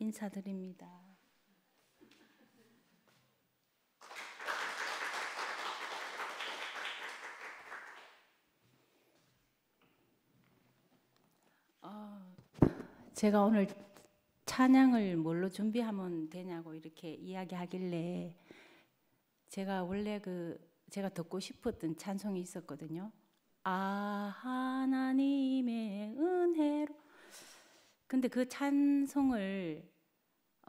인사드립니다. 어, 제가 오늘 찬양을 뭘로 준비하면 되냐고 이렇게 이야기하길래 제가 원래 그 제가 듣고 싶었던 찬송이 있었거든요. 아 하나님의 은혜로 근데 그 찬송을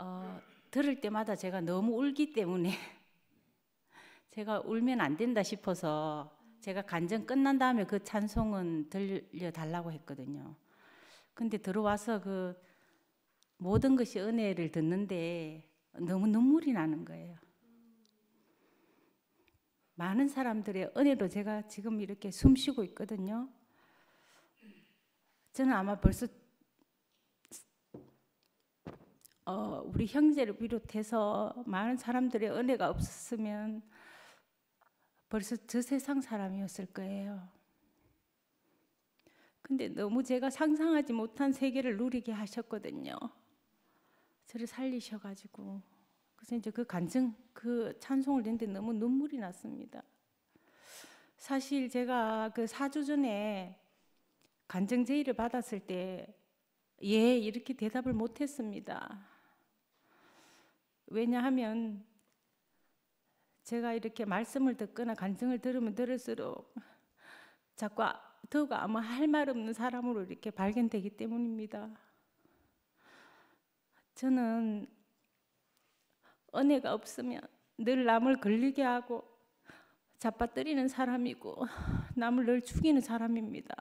어, 들을 때마다 제가 너무 울기 때문에 제가 울면 안 된다 싶어서 제가 간증 끝난 다음에 그 찬송은 들려달라고 했거든요. 근데 들어와서 그 모든 것이 은혜를 듣는데 너무 눈물이 나는 거예요. 많은 사람들의 은혜로 제가 지금 이렇게 숨 쉬고 있거든요. 저는 아마 벌써 어, 우리 형제를 비롯해서 많은 사람들의 은혜가 없었으면 벌써 저 세상 사람이었을 거예요. 근데 너무 제가 상상하지 못한 세계를 누리게 하셨거든요. 저를 살리셔가지고 그래서 이제 그 간증 그 찬송을 듣는데 너무 눈물이 났습니다. 사실 제가 그 4주 전에 간증 제의를 받았을 때 예 이렇게 대답을 못했습니다. 왜냐하면 제가 이렇게 말씀을 듣거나 간증을 들으면 들을수록 자꾸 아, 더욱 아무 할 말 없는 사람으로 이렇게 발견되기 때문입니다. 저는 은혜가 없으면 늘 남을 걸리게 하고 자빠뜨리는 사람이고 남을 늘 죽이는 사람입니다.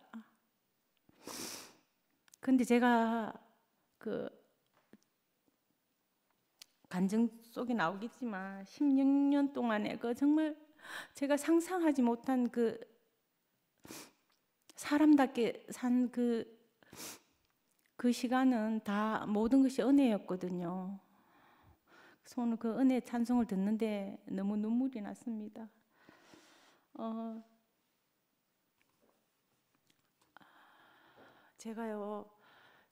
근데 제가 그 간증 속에 나오겠지만 16년 동안에 그 정말 제가 상상하지 못한 그 사람답게 산 그그 그 시간은 다 모든 것이 은혜였거든요. 그래서 오늘 그 은혜 찬송을 듣는데 너무 눈물이 났습니다. 어, 제가요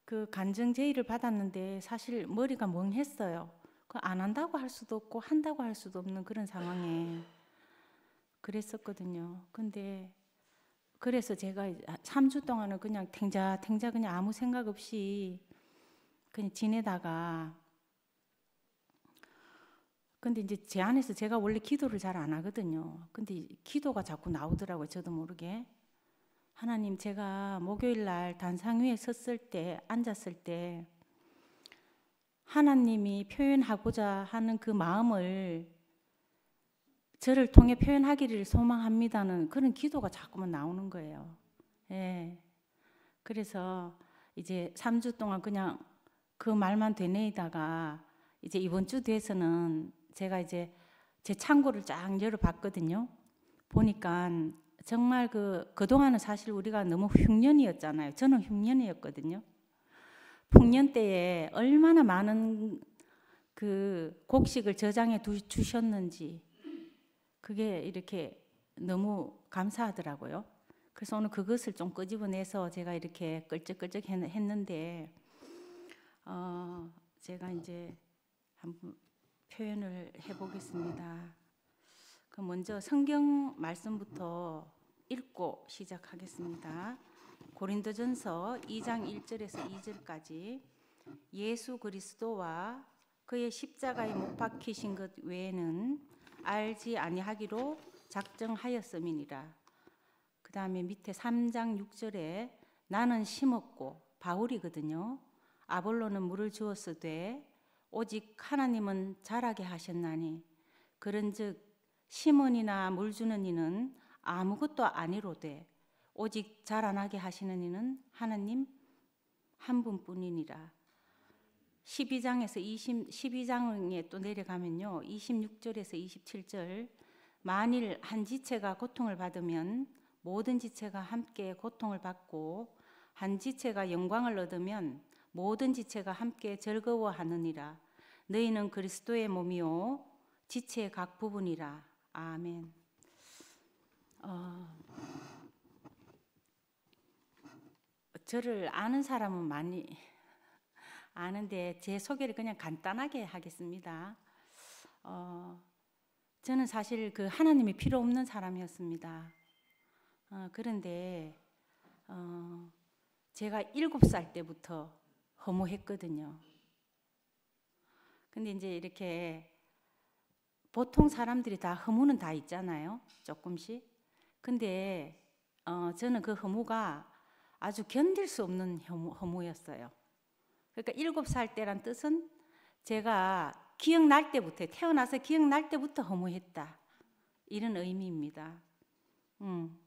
그 간증 제의를 받았는데 사실 머리가 멍했어요. 그 안 한다고 할 수도 없고 한다고 할 수도 없는 그런 상황에 그랬었거든요. 근데 그래서 제가 3주 아, 동안은 그냥 탱자 탱자 그냥 아무 생각 없이 그냥 지내다가 근데 이제 제 안에서 제가 원래 기도를 잘 안 하거든요. 근데 기도가 자꾸 나오더라고요. 저도 모르게. 하나님 제가 목요일 날 단상 위에 섰을 때 앉았을 때 하나님이 표현하고자 하는 그 마음을 저를 통해 표현하기를 소망합니다는 그런 기도가 자꾸만 나오는 거예요. 예. 그래서 이제 3주 동안 그냥 그 말만 되뇌이다가 이제 이번 주 돼서는 제가 이제 제 창고를 쫙 열어봤거든요. 보니까 정말 그, 그동안은 사실 우리가 너무 흉년이었잖아요. 저는 흉년이었거든요. 풍년 때에 얼마나 많은 그 곡식을 저장해 두, 셨는지 그게 이렇게 너무 감사하더라고요. 그래서 오늘 그것을 좀 끄집어내서 제가 이렇게 끌적끌적 했는데 어, 제가 이제 한번 표현을 해보겠습니다. 그럼 먼저 성경 말씀부터 읽고 시작하겠습니다. 고린도전서 2장 1절에서 2절까지 예수 그리스도와 그의 십자가에 못 박히신 것 외에는 알지 아니하기로 작정하였음이니라. 그 다음에 밑에 3장 6절에 나는 심었고 바울이거든요. 아볼로는 물을 주었으되 오직 하나님은 자라게 하셨나니 그런즉 심은이나 물 주는 이는 아무것도 아니로되 오직 자라나게 하시는 이는 하나님 한 분뿐이니라. 12장에서 20, 12장에 또 내려가면요. 26절에서 27절 만일 한 지체가 고통을 받으면 모든 지체가 함께 고통을 받고 한 지체가 영광을 얻으면 모든 지체가 함께 즐거워하느니라. 너희는 그리스도의 몸이요 지체의 각 부분이라. 아멘. 어... 저를 아는 사람은 많이 아는데 제 소개를 그냥 간단하게 하겠습니다. 어, 저는 사실 그 하나님이 필요 없는 사람이었습니다. 어, 그런데 어, 제가 일곱 살 때부터 허무했거든요. 근데 이제 이렇게 보통 사람들이 다 허무는 다 있잖아요. 조금씩. 근데 어, 저는 그 허무가 아주 견딜 수 없는 허무, 였어요 그러니까 일곱 살 때란 뜻은 제가 기억날 때부터 태어나서 기억날 때부터 허무했다 이런 의미입니다. 음.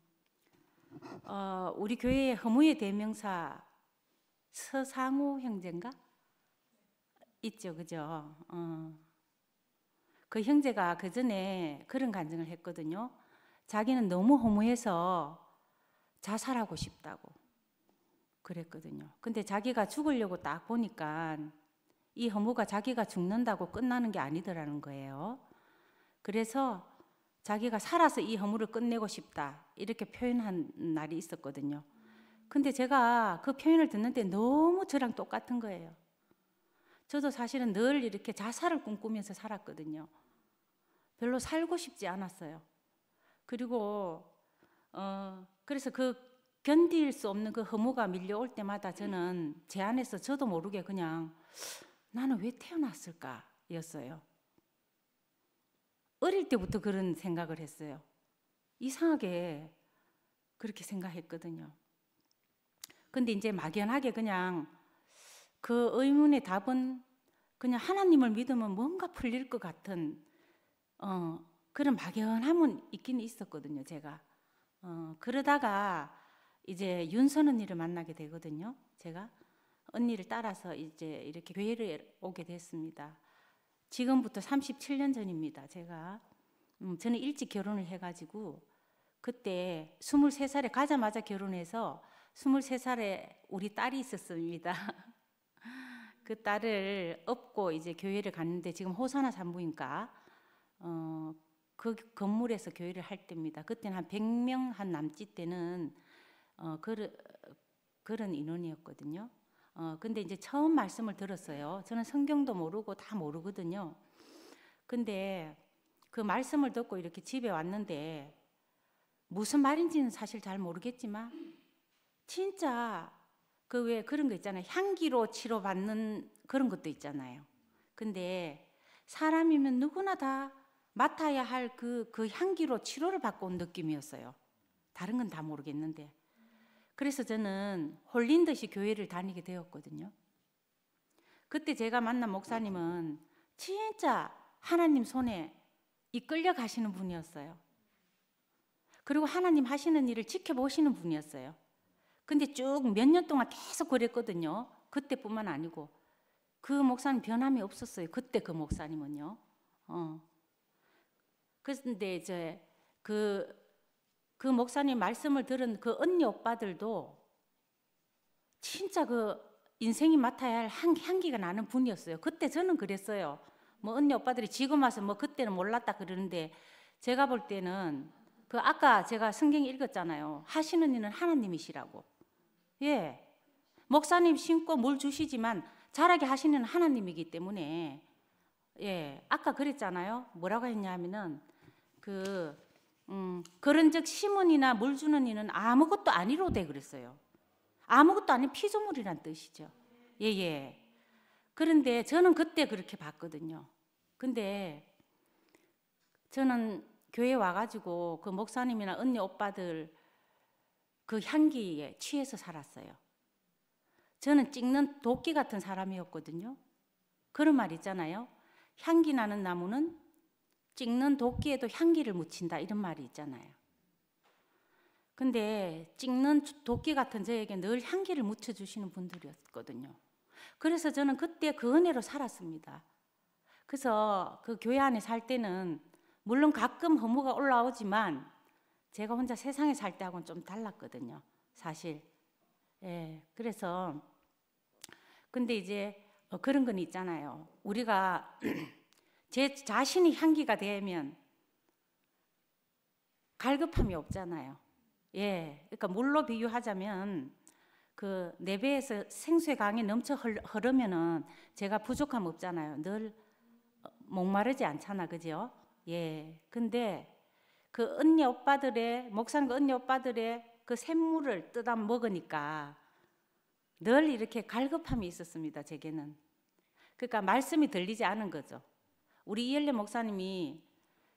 어, 우리 교회의 허무의 대명사 서상우 형제인가 있죠, 그죠? 어. 그 형제가 그 전에 그런 간증을 했거든요. 자기는 너무 허무해서 자살하고 싶다고. 그랬거든요. 근데 자기가 죽으려고 딱 보니까 이 허무가 자기가 죽는다고 끝나는 게 아니더라는 거예요. 그래서 자기가 살아서 이허무를 끝내고 싶다 이렇게 표현한 날이 있었거든요. 근데 제가 그 표현을 듣는데 너무 저랑 똑같은 거예요. 저도 사실은 늘 이렇게 자살을 꿈꾸면서 살았거든요. 별로 살고 싶지 않았어요. 그리고 어 그래서 그 견딜 수 없는 그 허무가 밀려올 때마다 저는 제 안에서 저도 모르게 그냥 나는 왜 태어났을까? 였어요. 어릴 때부터 그런 생각을 했어요. 이상하게 그렇게 생각했거든요. 근데 이제 막연하게 그냥 그 의문의 답은 그냥 하나님을 믿으면 뭔가 풀릴 것 같은 어, 그런 막연함은 있긴 있었거든요, 제가. 어, 그러다가 이제 윤선 언니를 만나게 되거든요. 제가 언니를 따라서 이제 이렇게 교회를 오게 됐습니다. 지금부터 37년 전입니다. 제가 음, 저는 일찍 결혼을 해가지고 그때 23살에 가자마자 결혼해서 23살에 우리 딸이 있었습니다. 그 딸을 업고 이제 교회를 갔는데 지금 호산아 산부인과 어, 그 건물에서 교회를 할 때입니다. 그때는 한 100명 한 남짓 때는 어, 그르, 그런 인원이었거든요. 어, 근데 이제 처음 말씀을 들었어요. 저는 성경도 모르고 다 모르거든요. 근데 그 말씀을 듣고 이렇게 집에 왔는데 무슨 말인지는 사실 잘 모르겠지만 진짜 그 왜 그런 거 있잖아요. 향기로 치료받는 그런 것도 있잖아요. 근데 사람이면 누구나 다 맡아야 할 그그 그 향기로 치료를 받고 온 느낌이었어요. 다른 건 다 모르겠는데 그래서 저는 홀린 듯이 교회를 다니게 되었거든요. 그때 제가 만난 목사님은 진짜 하나님 손에 이끌려 가시는 분이었어요. 그리고 하나님 하시는 일을 지켜보시는 분이었어요. 근데 쭉 몇 년 동안 계속 그랬거든요. 그때뿐만 아니고 그 목사님 변함이 없었어요. 그때 그 목사님은요. 어. 그런데 이제 그그 목사님 말씀을 들은 그 언니 오빠들도 진짜 그 인생이 맡아야 할 향기가 나는 분이었어요. 그때 저는 그랬어요. 뭐 언니 오빠들이 지금 와서 뭐 그때는 몰랐다 그러는데 제가 볼 때는 그 아까 제가 성경 읽었잖아요. 하시는 이는 하나님이시라고. 예. 목사님 신고 물 주시지만 잘하게 하시는 하나님이기 때문에 예. 아까 그랬잖아요. 뭐라고 했냐면은 그 음, 그런즉 심은 이나물 주는 이는 아무것도 아니로되 그랬어요. 아무것도 아닌 피조물이란 뜻이죠. 예, 예. 그런데 저는 그때 그렇게 봤거든요. 근데 저는 교회 와가지고 그 목사님이나 언니 오빠들 그 향기에 취해서 살았어요. 저는 찍는 도끼 같은 사람이었거든요. 그런 말 있잖아요. 향기 나는 나무는 찍는 도끼에도 향기를 묻힌다 이런 말이 있잖아요. 근데 찍는 도끼 같은 저에게 늘 향기를 묻혀 주시는 분들이었거든요. 그래서 저는 그때 그 은혜로 살았습니다. 그래서 그 교회 안에 살 때는 물론 가끔 허무가 올라오지만 제가 혼자 세상에 살 때하고는 좀 달랐거든요. 사실. 예. 그래서 근데 이제 어, 그런 건 있잖아요. 우리가 제 자신이 향기가 되면 갈급함이 없잖아요. 예. 그러니까 물로 비유하자면 그 내배에서 생수의 강이 넘쳐 흐르면은 제가 부족함 없잖아요. 늘 어, 목마르지 않잖아. 그죠? 예. 근데 그 언니 오빠들의 목사님 그 언니 오빠들의 그 샘물을 뜯어 먹으니까 늘 이렇게 갈급함이 있었습니다. 제게는. 그러니까 말씀이 들리지 않은 거죠. 우리 이열래 목사님이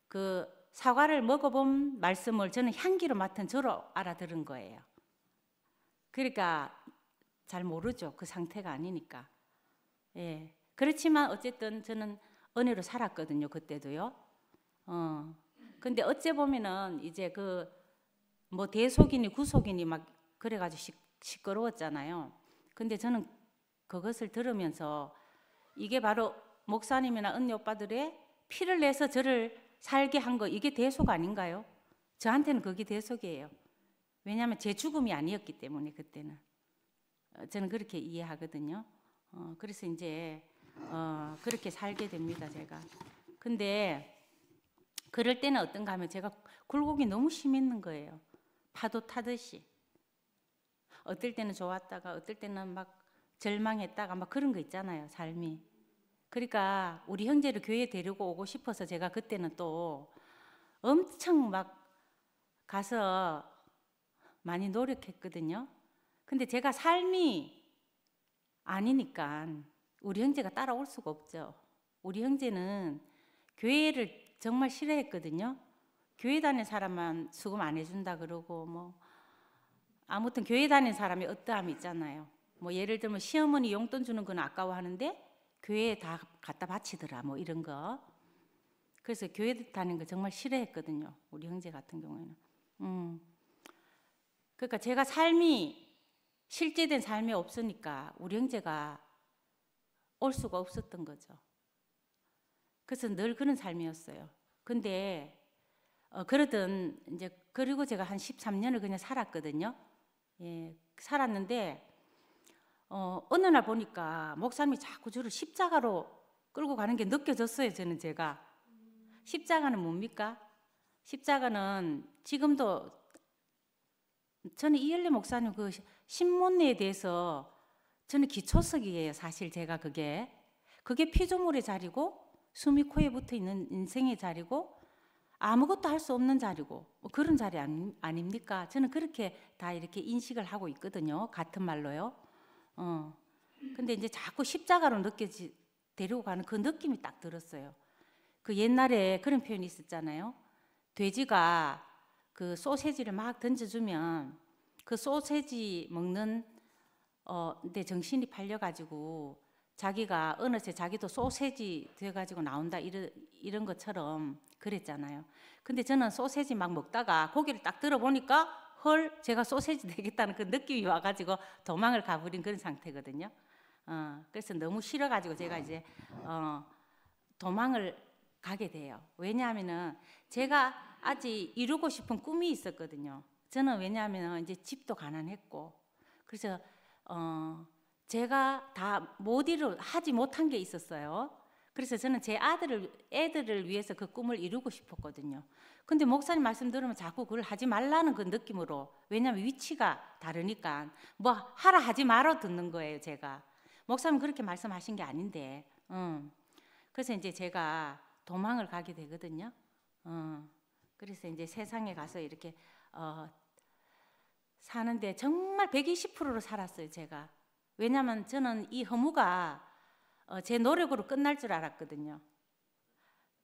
그 사과를 먹어본 말씀을 저는 향기로 맡은 저로 알아들은 거예요. 그러니까 잘 모르죠. 그 상태가 아니니까. 예. 그렇지만 어쨌든 저는 은혜로 살았거든요. 그때도요. 어. 근데 어째 보면은 이제 그 뭐 대속이니 구속이니 막 그래가지고 시, 시끄러웠잖아요. 근데 저는 그것을 들으면서 이게 바로 목사님이나 은녀 오빠들의 피를 내서 저를 살게 한 거 이게 대속 아닌가요? 저한테는 그게 대속이에요. 왜냐하면 제 죽음이 아니었기 때문에 그때는 어, 저는 그렇게 이해하거든요. 어, 그래서 이제 어, 그렇게 살게 됩니다 제가. 근데 그럴 때는 어떤가 하면 제가 굴곡이 너무 심했는 거예요. 파도 타듯이. 어떨 때는 좋았다가 어떨 때는 막 절망했다가 막 그런 거 있잖아요 삶이. 그러니까 우리 형제를 교회에 데리고 오고 싶어서 제가 그때는 또 엄청 막 가서 많이 노력했거든요. 근데 제가 삶이 아니니까 우리 형제가 따라올 수가 없죠. 우리 형제는 교회를 정말 싫어했거든요. 교회 다니는 사람만 수금 안 해준다 그러고 뭐 아무튼 교회 다니는 사람이 어떠함이 있잖아요. 뭐 예를 들면 시어머니 용돈 주는 건 아까워하는데 교회에 다 갖다 바치더라 뭐 이런 거. 그래서 교회 다니는 거 정말 싫어했거든요. 우리 형제 같은 경우에는. 음. 그러니까 제가 삶이 실제된 삶이 없으니까 우리 형제가 올 수가 없었던 거죠. 그래서 늘 그런 삶이었어요. 근데 어, 그러던 이제 그리고 제가 한 13년을 그냥 살았거든요. 예, 살았는데 어, 어느 날 보니까 목사님이 자꾸 저를 십자가로 끌고 가는 게 느껴졌어요. 저는 제가 십자가는 뭡니까? 십자가는 지금도 저는 이열리 목사님 그 신문에 대해서 저는 기초석이에요. 사실 제가 그게 그게 피조물의 자리고 숨이 코에 붙어 있는 인생의 자리고 아무것도 할 수 없는 자리고 뭐 그런 자리 아닙니까? 저는 그렇게 다 이렇게 인식을 하고 있거든요. 같은 말로요. 어. 근데 이제 자꾸 십자가로 느껴지 데리고가는그 느낌이 딱 들었어요. 그 옛날에 그런 표현이 있었잖아요. 돼지가 그 소세지를 막 던져주면 그 소세지 먹는 어, 내 정신이 팔려가지고 자기가 어느새 자기도 소세지 돼가지고 나온다 이런 이런 것처럼 그랬잖아요. 근데 저는 소세지 막 먹다가 고기를 딱 들어보니까 헐 제가 소세지 되겠다는 그 느낌이 와가지고 도망을 가버린 그런 상태거든요. 어, 그래서 너무 싫어가지고 제가 이제 어, 도망을 가게 돼요. 왜냐하면은 제가 아직 이루고 싶은 꿈이 있었거든요. 저는 왜냐하면 이제 집도 가난했고 그래서 어, 제가 다 못 이루 하지 못한 게 있었어요. 그래서 저는 제 아들을 애들을 위해서 그 꿈을 이루고 싶었거든요. 근데 목사님 말씀 들으면 자꾸 그걸 하지 말라는 그 느낌으로 왜냐하면 위치가 다르니까 뭐 하라 하지 말어 듣는 거예요 제가 목사님 그렇게 말씀하신 게 아닌데 음. 그래서 이제 제가 도망을 가게 되거든요. 음. 그래서 이제 세상에 가서 이렇게 어, 사는데 정말 120%로 살았어요 제가 왜냐하면 저는 이 허무가 어, 제 노력으로 끝날 줄 알았거든요.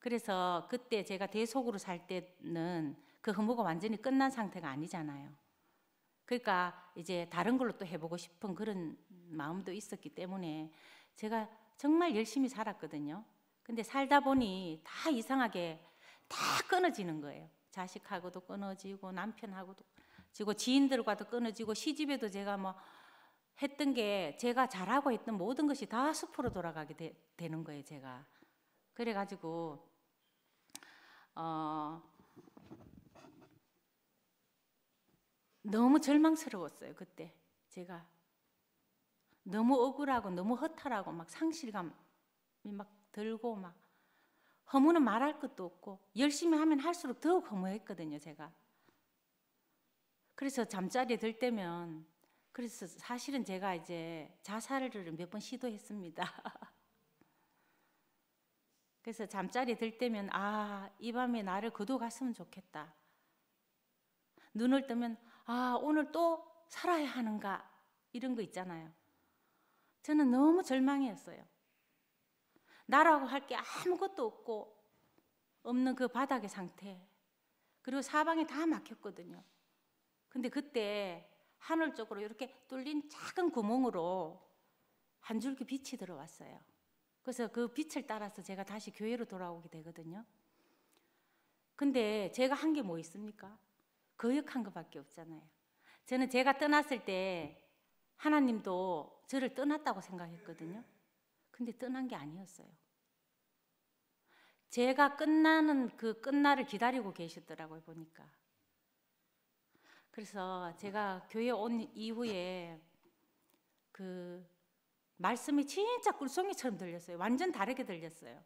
그래서 그때 제가 대속으로 살 때는 그 허무가 완전히 끝난 상태가 아니잖아요. 그러니까 이제 다른 걸로 또 해보고 싶은 그런 마음도 있었기 때문에 제가 정말 열심히 살았거든요. 근데 살다 보니 다 이상하게 다 끊어지는 거예요. 자식하고도 끊어지고 남편하고도 지고 지인들과도 끊어지고 시집에도 제가 뭐 했던 게 제가 잘하고 있던 모든 것이 다 숲으로 돌아가게 되, 는 거예요, 제가. 그래가지고, 어, 너무 절망스러웠어요, 그때. 제가. 너무 억울하고 너무 허탈하고 막 상실감이 막 들고 막 허무는 말할 것도 없고 열심히 하면 할수록 더욱 허무했거든요, 제가. 그래서 잠자리에 들 때면 그래서 사실은 제가 이제 자살을 몇 번 시도했습니다. 그래서 잠자리 에들 때면 아, 이 밤에 나를 거두 갔으면 좋겠다. 눈을 뜨면 아, 오늘 또 살아야 하는가. 이런 거 있잖아요. 저는 너무 절망이었어요. 나라고 할 게 아무것도 없고 없는 그 바닥의 상태. 그리고 사방에 다 막혔거든요. 근데 그때 하늘 쪽으로 이렇게 뚫린 작은 구멍으로 한 줄기 빛이 들어왔어요. 그래서 그 빛을 따라서 제가 다시 교회로 돌아오게 되거든요. 근데 제가 한 게 뭐 있습니까? 거역한 그 것밖에 없잖아요. 저는 제가 떠났을 때 하나님도 저를 떠났다고 생각했거든요. 근데 떠난 게 아니었어요. 제가 끝나는 그 끝날을 기다리고 계시더라고요, 보니까. 그래서 제가 교회 온 이후에 그 말씀이 진짜 꿀송이처럼 들렸어요. 완전 다르게 들렸어요.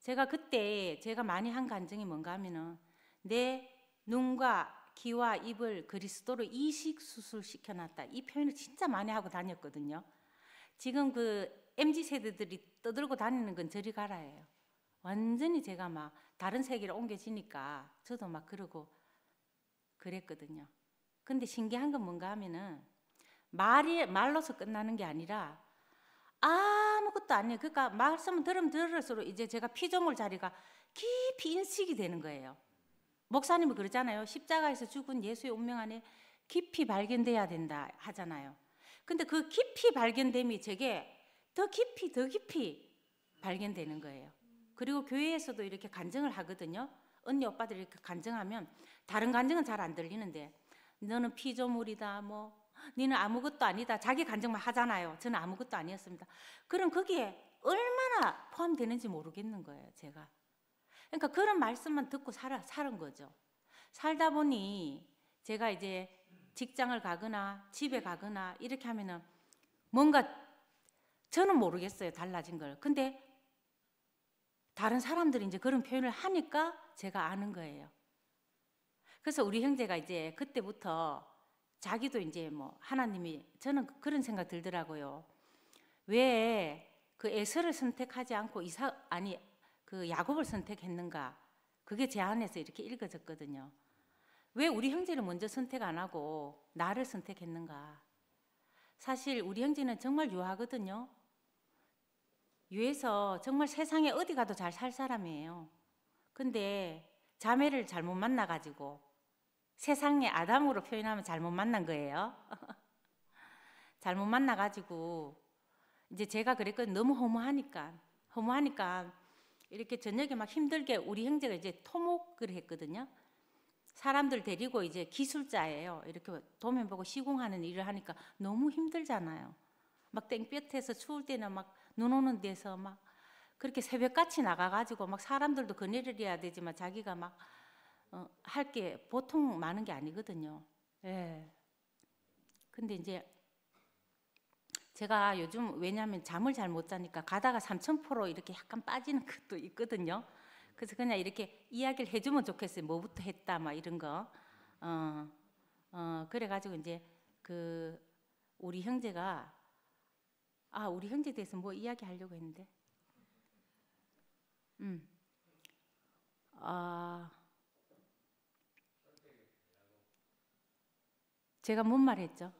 제가 그때 제가 많이 한 간증이 뭔가 하면은 내 눈과 귀와 입을 그리스도로 이식 수술 시켜놨다. 이 표현을 진짜 많이 하고 다녔거든요. 지금 그 MZ 세대들이 떠들고 다니는 건 저리 가라예요. 완전히 제가 막 다른 세계로 옮겨지니까 저도 막 그러고 그랬거든요. 근데 신기한 건 뭔가 하면은 말이 말로서 끝나는 게 아니라 아무것도 아니에요. 그러니까 말씀을 들으면 들을수록 이제 제가 피조물 자리가 깊이 인식이 되는 거예요. 목사님은 그러잖아요. 십자가에서 죽은 예수의 운명 안에 깊이 발견돼야 된다 하잖아요. 근데 그 깊이 발견됨이 제게 더 깊이 더 깊이 발견되는 거예요. 그리고 교회에서도 이렇게 간증을 하거든요. 언니 오빠들이 이렇게 간증하면 다른 간증은 잘 안 들리는데 너는 피조물이다 뭐 니는 아무것도 아니다 자기 간증만 하잖아요. 저는 아무것도 아니었습니다. 그럼 거기에 얼마나 포함되는지 모르겠는 거예요, 제가. 그러니까 그런 말씀만 듣고 살아 사는 거죠. 살다 보니 제가 이제 직장을 가거나 집에 가거나 이렇게 하면은 뭔가 저는 모르겠어요 달라진 걸. 근데 다른 사람들이 이제 그런 표현을 하니까 제가 아는 거예요. 그래서 우리 형제가 이제 그때부터 자기도 이제 뭐 하나님이 저는 그런 생각 들더라고요. 왜 그 에서를 선택하지 않고 이사 아니 그 야곱을 선택했는가? 그게 제 안에서 이렇게 읽어졌거든요. 왜 우리 형제를 먼저 선택 안 하고 나를 선택했는가? 사실 우리 형제는 정말 유하거든요. 유에서 정말 세상에 어디 가도 잘 살 사람이에요. 근데 자매를 잘못 만나가지고 세상에 아담으로 표현하면 잘못 만난 거예요. 잘못 만나가지고 이제 제가 그랬거든요. 너무 허무하니까 허무하니까 이렇게 저녁에 막 힘들게 우리 형제가 이제 토목을 했거든요. 사람들 데리고 이제 기술자예요. 이렇게 도면 보고 시공하는 일을 하니까 너무 힘들잖아요. 막 땡볕에서 추울 때는 막눈 오는 데서 막 그렇게 새벽같이 나가가지고 막 사람들도 그의를 해야 되지만 자기가 막 할게 어, 보통 많은 게 아니거든요. 예. 근데 이제 제가 요즘 왜냐하면 잠을 잘 못 자니까 가다가 3 0 0 0 이렇게 약간 빠지는 것도 있거든요. 그래서 그냥 이렇게 이야기를 해주면 좋겠어요. 뭐부터 했다, 막 이런 거. 어, 어, 그래가지고 이제 그 우리 형제가 아, 우리 형제에 대해서 뭐 이야기하려고 했는데. 음. 아. 제가 뭔 말했죠?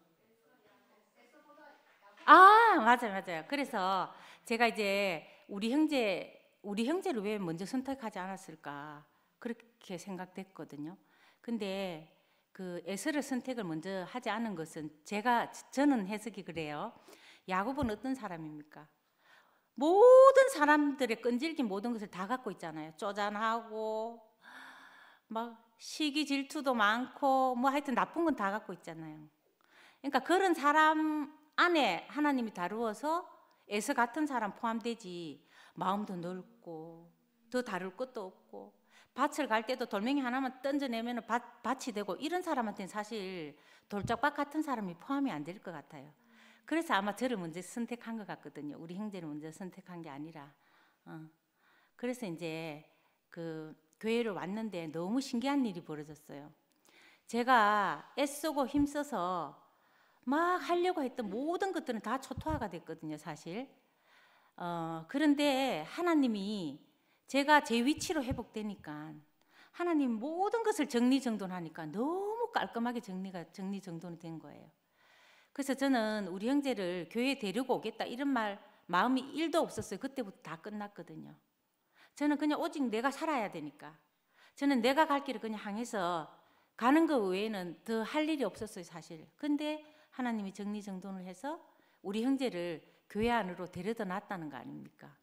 아, 맞아요, 맞아요. 그래서 제가 이제 우리 형제, 우리 형제를 왜 먼저 선택하지 않았을까 그렇게 생각됐거든요. 근데 그 에서를 선택을 먼저 하지 않은 것은 제가 저는 해석이 그래요. 야곱은 어떤 사람입니까? 모든 사람들의 끈질긴 모든 것을 다 갖고 있잖아요. 쪼잔하고 막 시기 질투도 많고 뭐 하여튼 나쁜 건 다 갖고 있잖아요. 그러니까 그런 사람 안에 하나님이 다루어서 에서 같은 사람 포함되지 마음도 넓고 더 다룰 것도 없고 밭을 갈 때도 돌멩이 하나만 던져내면 밭, 밭이 되고 이런 사람한테는 사실 돌짝밭 같은 사람이 포함이 안 될 것 같아요. 그래서 아마 저를 먼저 선택한 것 같거든요. 우리 형제를 먼저 선택한 게 아니라. 어. 그래서 이제 그 교회를 왔는데 너무 신기한 일이 벌어졌어요. 제가 애쓰고 힘써서 막 하려고 했던 모든 것들은 다 초토화가 됐거든요, 사실. 어, 그런데 하나님이 제가 제 위치로 회복되니까 하나님 모든 것을 정리정돈하니까 너무 깔끔하게 정리가 정리정돈이 된 거예요. 그래서 저는 우리 형제를 교회에 데리고 오겠다 이런 말 마음이 1도 없었어요. 그때부터 다 끝났거든요. 저는 그냥 오직 내가 살아야 되니까. 저는 내가 갈 길을 그냥 향해서 가는 거 외에는 더 할 일이 없었어요, 사실. 근데 하나님이 정리정돈을 해서 우리 형제를 교회 안으로 데려다 놨다는 거 아닙니까?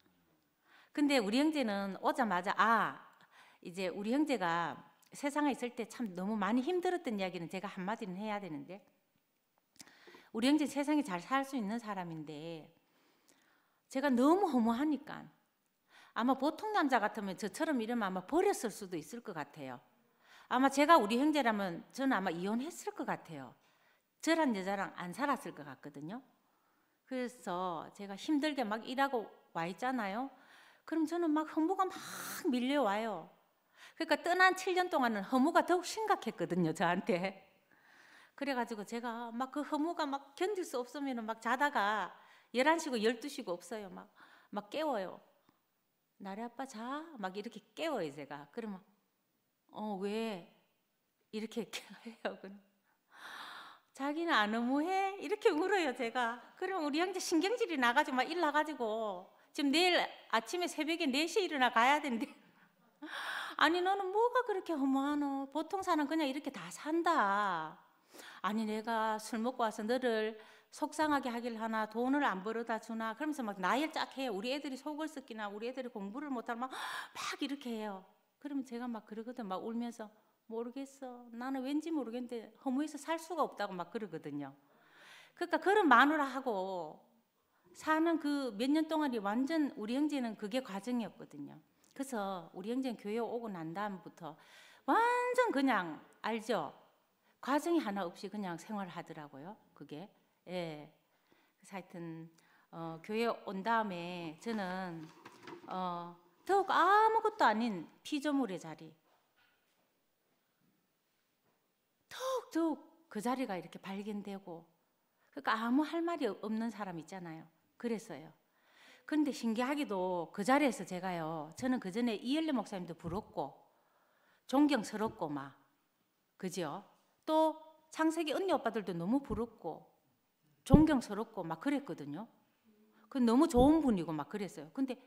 근데 우리 형제는 오자마자 아, 이제 우리 형제가 세상에 있을 때 참 너무 많이 힘들었던 이야기는 제가 한마디는 해야 되는데 우리 형제 세상에 잘 살 수 있는 사람인데 제가 너무 허무하니까 아마 보통 남자 같으면 저처럼 이러면 아마 버렸을 수도 있을 것 같아요. 아마 제가 우리 형제라면 저는 아마 이혼했을 것 같아요. 저란 여자랑 안 살았을 것 같거든요. 그래서 제가 힘들게 막 일하고 와 있잖아요. 그럼 저는 막 허무가 막 밀려와요. 그러니까 떠난 7년 동안은 허무가 더욱 심각했거든요, 저한테. 그래가지고 제가 막 그 허무가 막 견딜 수 없으면 막 자다가 11시고 12시고 없어요. 막, 막 깨워요. 나래 아빠 자? 막 이렇게 깨워요, 제가. 그러면, 어, 왜? 이렇게 깨워요. 자기는 안 허무해? 이렇게 울어요, 제가. 그럼 우리 형제 신경질이 나가지고 막 일 나가지고. 지금 내일 아침에 새벽에 4시에 일어나 가야 된대. 아니, 너는 뭐가 그렇게 허무하노? 보통 사는 그냥 이렇게 다 산다. 아니 내가 술 먹고 와서 너를 속상하게 하길 하나 돈을 안 벌어다 주나 그러면서 막 나열 짝해 우리 애들이 속을 썩기나 우리 애들이 공부를 못하면 막, 막 이렇게 해요. 그러면 제가 막 그러거든 막 울면서 모르겠어. 나는 왠지 모르겠는데 허무해서 살 수가 없다고 막 그러거든요. 그러니까 그런 마누라하고 사는 그 몇 년 동안이 완전 우리 형제는 그게 과정이었거든요. 그래서 우리 형제는 교회 오고 난 다음부터 완전 그냥 알죠. 과정이 하나 없이 그냥 생활하더라고요. 그게 예. 그래서 하여튼 어, 교회 온 다음에 저는 어, 더욱 아무것도 아닌 피조물의 자리 더욱 더욱 그 자리가 이렇게 발견되고 그러니까 아무 할 말이 없는 사람 있잖아요. 그랬어요. 그런데 신기하기도그 자리에서 제가요. 저는 그 전에 이열래 목사님도 부럽고 존경스럽고 막 그죠? 또 창세기 언니 오빠들도 너무 부럽고 존경스럽고 막 그랬거든요. 그 너무 좋은 분이고 막 그랬어요. 근데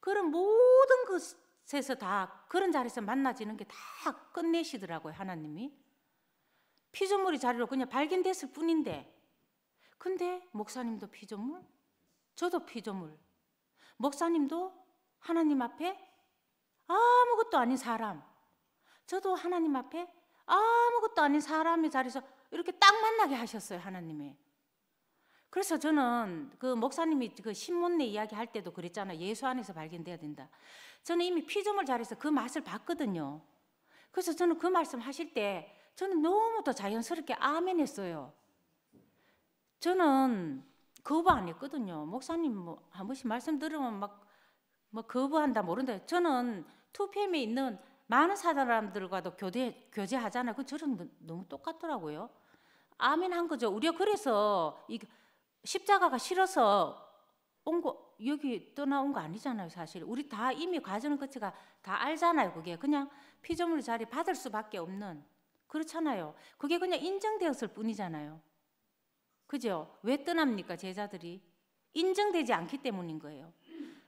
그런 모든 것에서 다 그런 자리에서 만나지는 게 다 끝내시더라고요 하나님이 피조물이 자리로 그냥 발견됐을 뿐인데 근데 목사님도 피조물, 저도 피조물, 목사님도 하나님 앞에 아무것도 아닌 사람, 저도 하나님 앞에 아무것도 아닌 사람이 자리에서 이렇게 딱 만나게 하셨어요, 하나님이. 그래서 저는 그 목사님이 그 신문내 이야기 할 때도 그랬잖아요. 예수 안에서 발견돼야 된다. 저는 이미 피조물 자리에서 그 맛을 봤거든요. 그래서 저는 그 말씀 하실 때 저는 너무 더 자연스럽게 아멘 했어요. 저는 거부 안 했거든요. 목사님 뭐 한 번씩 말씀 들으면 막 뭐 거부한다 모른다. 저는 투팸에 있는 많은 사람들과도 교대, 교제하잖아요. 그 저는 뭐 너무 똑같더라고요. 아멘 한 거죠. 우리가 그래서 이 십자가가 싫어서 온 거, 여기 떠나온 거 아니잖아요, 사실. 우리 다 이미 과정은 끝이가 다 알잖아요, 그게. 그냥 피조물 자리 받을 수밖에 없는. 그렇잖아요. 그게 그냥 인정되었을 뿐이잖아요. 그죠? 왜 떠납니까, 제자들이? 인정되지 않기 때문인 거예요.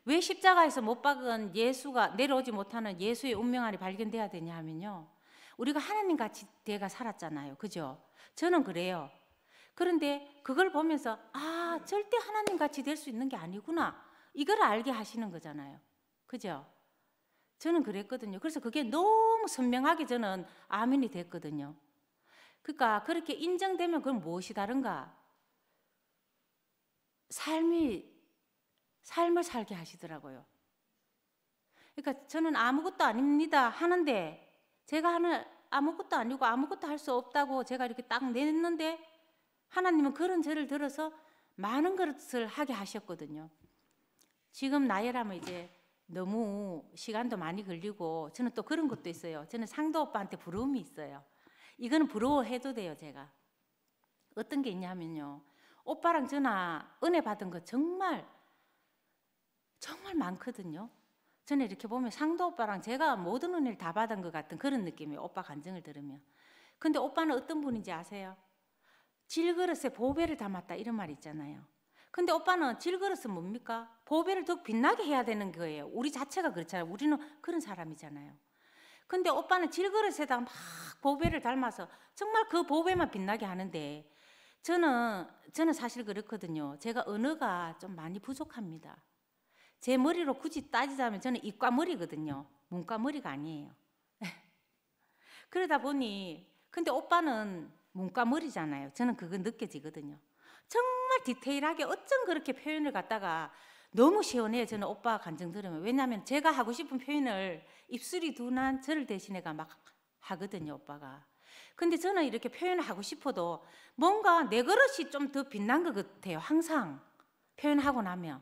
왜 십자가에서 못 박은 예수가 내려오지 못하는 예수의 운명 안이 발견돼야 되냐 하면요. 우리가 하나님 같이 내가 살았잖아요. 그죠? 저는 그래요. 그런데 그걸 보면서 아, 절대 하나님 같이 될 수 있는 게 아니구나. 이걸 알게 하시는 거잖아요. 그죠? 저는 그랬거든요. 그래서 그게 너무 선명하게 저는 아멘이 됐거든요. 그러니까 그렇게 인정되면 그건 무엇이 다른가? 삶이 삶을 살게 하시더라고요. 그러니까 저는 아무것도 아닙니다 하는데 제가 하는 아무것도 아니고 아무것도 할 수 없다고 제가 이렇게 딱내 냈는데 하나님은 그런 죄를 들어서 많은 것을 하게 하셨거든요. 지금 나열하면 이제 너무 시간도 많이 걸리고 저는 또 그런 것도 있어요. 저는 상도 오빠한테 부러움이 있어요. 이거는 부러워해도 돼요, 제가. 어떤 게 있냐면요. 오빠랑 전화 은혜 받은 거 정말 정말 많거든요. 저는 이렇게 보면 상도 오빠랑 제가 모든 은혜를 다 받은 것 같은 그런 느낌이에요. 오빠 간증을 들으면. 근데 오빠는 어떤 분인지 아세요? 질그릇에 보배를 담았다 이런 말 있잖아요. 근데 오빠는 질그릇은 뭡니까? 보배를 더 빛나게 해야 되는 거예요. 우리 자체가 그렇잖아요. 우리는 그런 사람이잖아요. 근데 오빠는 질그릇에다막 보배를 닮아서 정말 그 보배만 빛나게 하는데 저는 저는 사실 그렇거든요. 제가 언어가 좀 많이 부족합니다. 제 머리로 굳이 따지자면 저는 이과 머리거든요. 문과 머리가 아니에요. 그러다 보니 근데 오빠는 문과 머리잖아요. 저는 그건 느껴지거든요. 정말 디테일하게 어쩜 그렇게 표현을 갖다가 너무 시원해요. 저는 오빠 간증 들으면 왜냐하면 제가 하고 싶은 표현을 입술이 둔한 저를 대신해가 막 하거든요, 오빠가. 근데 저는 이렇게 표현을 하고 싶어도 뭔가 내 그릇이 좀 더 빛난 것 같아요. 항상 표현하고 나면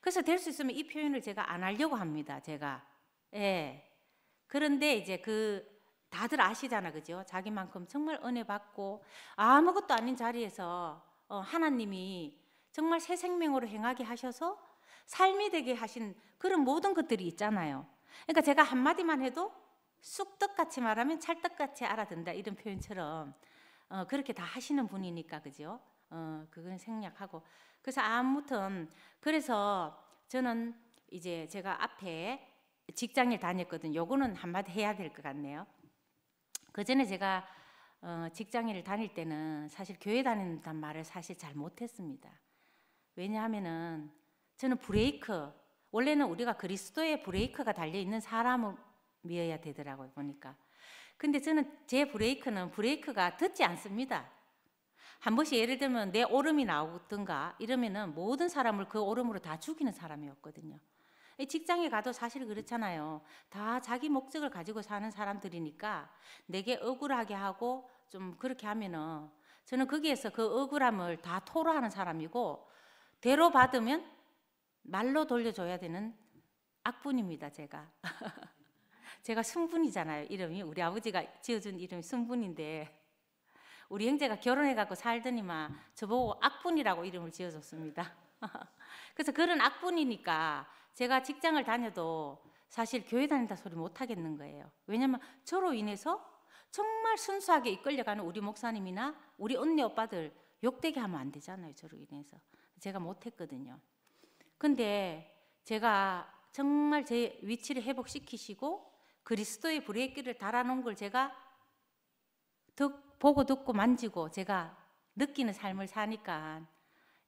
그래서 될 수 있으면 이 표현을 제가 안 하려고 합니다. 제가. 예. 그런데 이제 그 다들 아시잖아. 그죠? 자기만큼 정말 은혜 받고 아무것도 아닌 자리에서 어 하나님이 정말 새 생명으로 행하게 하셔서 삶이 되게 하신 그런 모든 것들이 있잖아요. 그러니까 제가 한마디만 해도 쑥떡같이 말하면 찰떡같이 알아든다 이런 표현처럼 어, 그렇게 다 하시는 분이니까 그죠? 어, 그건 생략하고 그래서 아무튼 그래서 저는 이제 제가 앞에 직장에 다녔거든. 요거는 한마디 해야 될 것 같네요. 그 전에 제가 어, 직장인을 다닐 때는 사실 교회 다닌다는 말을 사실 잘 못했습니다. 왜냐하면은 저는 브레이크 원래는 우리가 그리스도의 브레이크가 달려 있는 사람이어야 되더라고요 보니까. 근데 저는 제 브레이크는 브레이크가 듣지 않습니다. 한 번씩 예를 들면 내 오름이 나오든가 이러면은 모든 사람을 그 오름으로 다 죽이는 사람이었거든요. 직장에 가도 사실 그렇잖아요. 다 자기 목적을 가지고 사는 사람들이니까 내게 억울하게 하고 좀 그렇게 하면은 저는 거기에서 그 억울함을 다 토로하는 사람이고 대로 받으면 말로 돌려줘야 되는 악분입니다, 제가. 제가 승분이잖아요. 이름이 우리 아버지가 지어준 이름이 승분인데 우리 형제가 결혼해갖고 살더니만 저보고 악분이라고 이름을 지어줬습니다. 그래서 그런 악분이니까 제가 직장을 다녀도 사실 교회 다닌다 소리 못 하겠는 거예요. 왜냐면 저로 인해서 정말 순수하게 이끌려가는 우리 목사님이나 우리 언니 오빠들 욕되게 하면 안 되잖아요. 저로 인해서 제가 못했거든요. 근데 제가 정말 제 위치를 회복시키시고 그리스도의 브레이크를 달아놓은 걸 제가 듣, 보고 듣고 만지고 제가 느끼는 삶을 사니까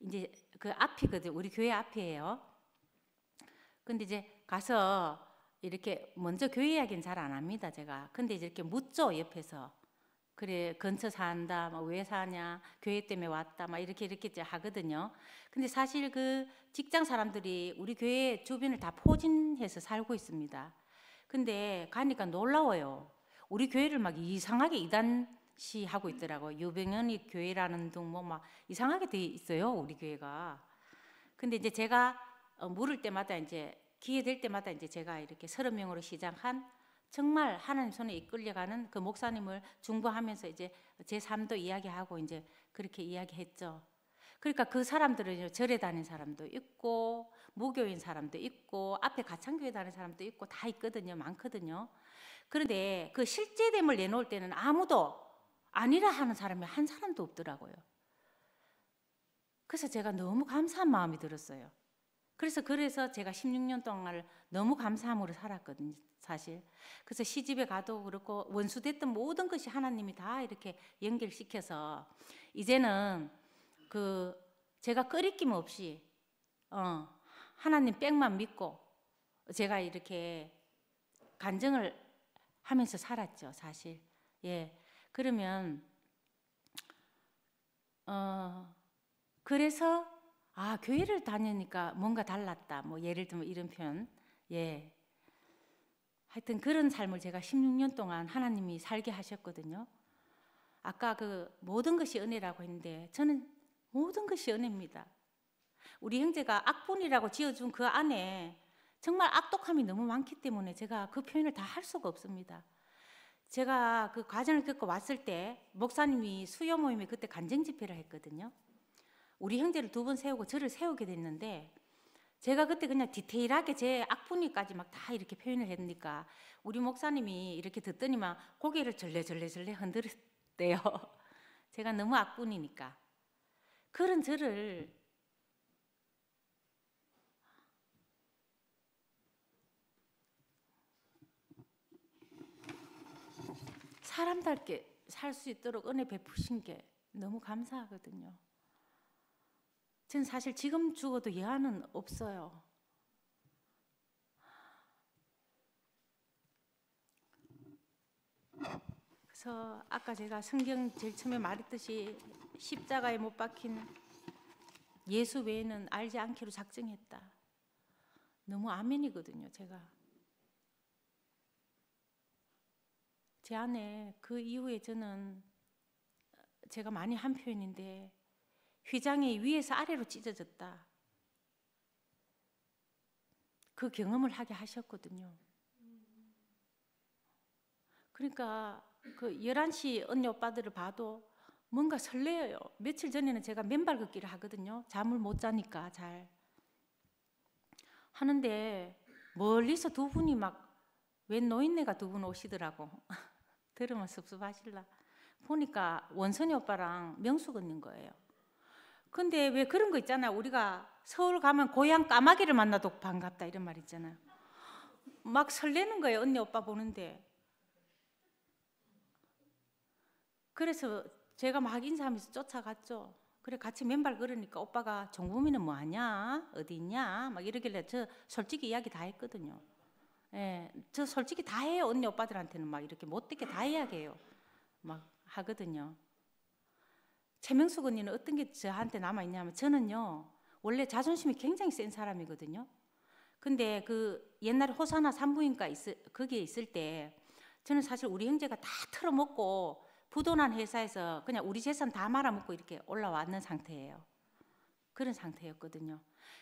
이제 그 앞이거든요. 우리 교회 앞이에요. 근데 이제 가서 이렇게 먼저 교회 이야기는 잘 안 합니다. 제가. 근데 이제 이렇게 묻죠. 옆에서. 그래 근처 산다 막왜 뭐 사냐 교회 때문에 왔다 막 이렇게 이렇게 하거든요. 근데 사실 그 직장 사람들이 우리 교회 주변을 다 포진해서 살고 있습니다. 근데 가니까 놀라워요. 우리 교회를 막 이상하게 이단 시 하고 있더라고. 유병현이 교회라는 등 뭐 막 이상하게 돼 있어요. 우리 교회가. 근데 이제 제가 어, 물을 때마다 이제 기회 될 때마다 이제 제가 이렇게 서른 명으로 시작한 정말 하나님 손에 이끌려가는 그 목사님을 중보하면서 이제 제 삶도 이야기하고 이제 그렇게 이야기했죠. 그러니까 그 사람들은 절에 다니는 사람도 있고 무교인 사람도 있고 앞에 가창교에다니는 사람도 있고 다 있거든요. 많거든요. 그런데 그 실제됨을 내놓을 때는 아무도 아니라 하는 사람이 한 사람도 없더라고요. 그래서 제가 너무 감사한 마음이 들었어요. 그래서 그래서 제가 16년 동안을 너무 감사함으로 살았거든요, 사실. 그래서 시집에 가도 그렇고 원수됐던 모든 것이 하나님이 다 이렇게 연결시켜서 이제는 그 제가 끓이낌 없이 어, 하나님 백만 믿고 제가 이렇게 간증을 하면서 살았죠, 사실. 예. 그러면 어 그래서 아 교회를 다니니까 뭔가 달랐다. 뭐 예를 들면 이런 표현. 예. 하여튼 그런 삶을 제가 16년 동안 하나님이 살게 하셨거든요. 아까 그 모든 것이 은혜라고 했는데 저는 모든 것이 은혜입니다. 우리 형제가 악분이라고 지어준 그 안에 정말 악독함이 너무 많기 때문에 제가 그 표현을 다 할 수가 없습니다. 제가 그 과정을 겪고 왔을 때 목사님이 수요 모임에 그때 간증 집회를 했거든요. 우리 형제를 두 번 세우고 저를 세우게 됐는데 제가 그때 그냥 디테일하게 제 악분위까지 막 다 이렇게 표현을 했으니까 우리 목사님이 이렇게 듣더니만 고개를 절레절레절레 흔들었대요. 제가 너무 악분이니까. 그런 저를 사람답게 살 수 있도록 은혜 베푸신 게 너무 감사하거든요. 전 사실 지금 죽어도 예화는 없어요. 그래서 아까 제가 성경 제일 처음에 말했듯이 십자가에 못 박힌 예수 외에는 알지 않기로 작정했다. 너무 아멘이거든요, 제가. 제 안에 그 이후에 저는 제가 많이 한 표현인데 휘장이 위에서 아래로 찢어졌다. 그 경험을 하게 하셨거든요. 그러니까 그 11시 언니 오빠들을 봐도 뭔가 설레요. 어 며칠 전에는 제가 맨발 걷기를 하거든요. 잠을 못 자니까 잘. 하는데 멀리서 두 분이 막 웬 노인네가 두 분 오시더라고. 들으면 섭섭하실라. 보니까 원선이 오빠랑 명수 걷는 거예요. 근데 왜 그런 거 있잖아. 우리가 서울 가면 고향 까마귀를 만나도 반갑다 이런 말 있잖아요. 막 설레는 거예요. 언니 오빠 보는데. 그래서 제가 막 인사하면서 쫓아갔죠. 그래 같이 맨발 걸으니까 오빠가 정부민은 뭐하냐 어디 있냐 막 이러길래 저 솔직히 이야기 다 했거든요. 예, 저 솔직히 다 해요. 언니 오빠들한테는 막 이렇게 못되게 다 이야기해요. 막 하거든요. 최명숙 언니는 어떤 게 저한테 남아있냐면 저는요, 원래 자존심이 굉장히 센 사람이거든요. 근데 그 옛날에 호사나 산부인과 있을, 거기에 있을 때 저는 사실 우리 형제가 다 털어먹고 부도난 회사에서 그냥 우리 재산 다 말아먹고 이렇게 올라왔는 상태예요. 그런 상태였거든요.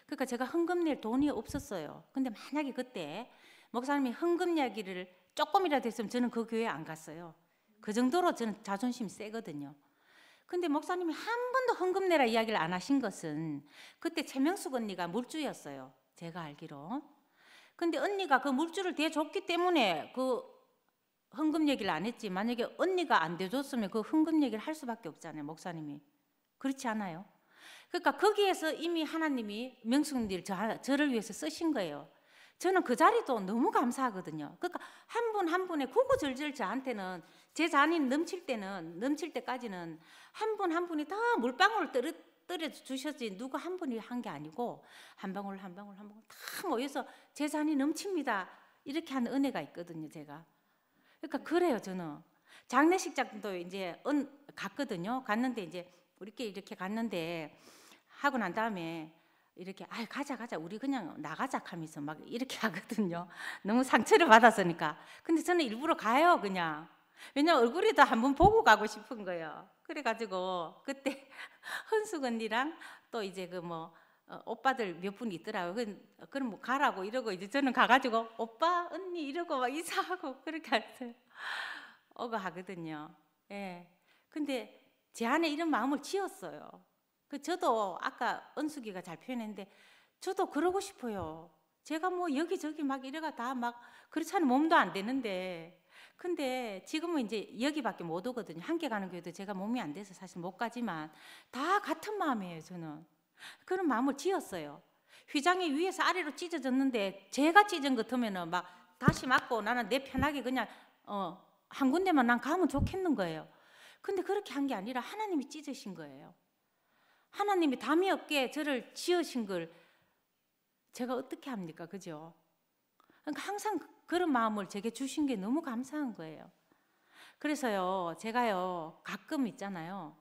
그러니까 제가 헌금 낼 돈이 없었어요. 근데 만약에 그때 목사님이 헌금 이야기를 조금이라도 했으면 저는 그 교회 에안 갔어요. 그 정도로 저는 자존심이 세거든요. 근데 목사님이 한 번도 헌금 내라 이야기를 안 하신 것은 그때 최명숙 언니가 물주였어요. 제가 알기로. 근데 언니가 그 물주를 대줬기 때문에 그 헌금 얘기를 안 했지 만약에 언니가 안 대줬으면 그 헌금 얘기를 할 수밖에 없잖아요. 목사님이. 그렇지 않아요? 그러니까 거기에서 이미 하나님이 명숙님 들 저를 위해서 쓰신 거예요. 저는 그 자리도 너무 감사하거든요. 그러니까 한 분 한 분의 구구절절 저한테는 제잔이 넘칠 때는 넘칠 때까지는 한 분한 한 분이 다 물방울 떨어 떨어 주셨지 누구 한 분이 한 게 아니고 한 방울 한 방울 한 방울 다 모여서 제 잔이 넘칩니다. 이렇게 한 은혜가 있거든요, 제가. 그러니까 그래요, 저는. 장례식장도 이제 은, 갔거든요. 갔는데 이제 우리끼리 이렇게 갔는데 하고 난 다음에 이렇게 아 가자 가자 우리 그냥 나가자 하면서 막 이렇게 하거든요. 너무 상처를 받았으니까. 근데 저는 일부러 가요 그냥. 왜냐 얼굴이도 한 번 보고 가고 싶은 거예요. 그래가지고 그때 헌숙 언니랑 또 이제 그뭐 어, 오빠들 몇 분있더라고 그럼, 그럼 뭐 가라고 이러고 이제 저는 가가지고 오빠 언니 이러고 막 인사하고 그렇게 하세요. 오고 하거든요. 예. 근데 제 안에 이런 마음을 지었어요. 그 저도 아까 은숙이가 잘 표현했는데 저도 그러고 싶어요. 제가 뭐 여기저기 막 이래가 다 막 그렇잖아요. 몸도 안 되는데. 근데 지금은 이제 여기밖에 못 오거든요. 함께 가는 교회도 제가 몸이 안 돼서 사실 못 가지만 다 같은 마음이에요, 저는. 그런 마음을 지었어요. 휘장이 위에서 아래로 찢어졌는데 제가 찢은 것으면은막 다시 맞고 나는 내 편하게 그냥 어, 한 군데만 난 가면 좋겠는 거예요. 근데 그렇게 한 게 아니라 하나님이 찢으신 거예요. 하나님이 담이 없게 저를 지으신 걸 제가 어떻게 합니까? 그죠? 그러니까 항상 그, 그런 마음을 제게 주신 게 너무 감사한 거예요. 그래서요, 제가요, 가끔 있잖아요.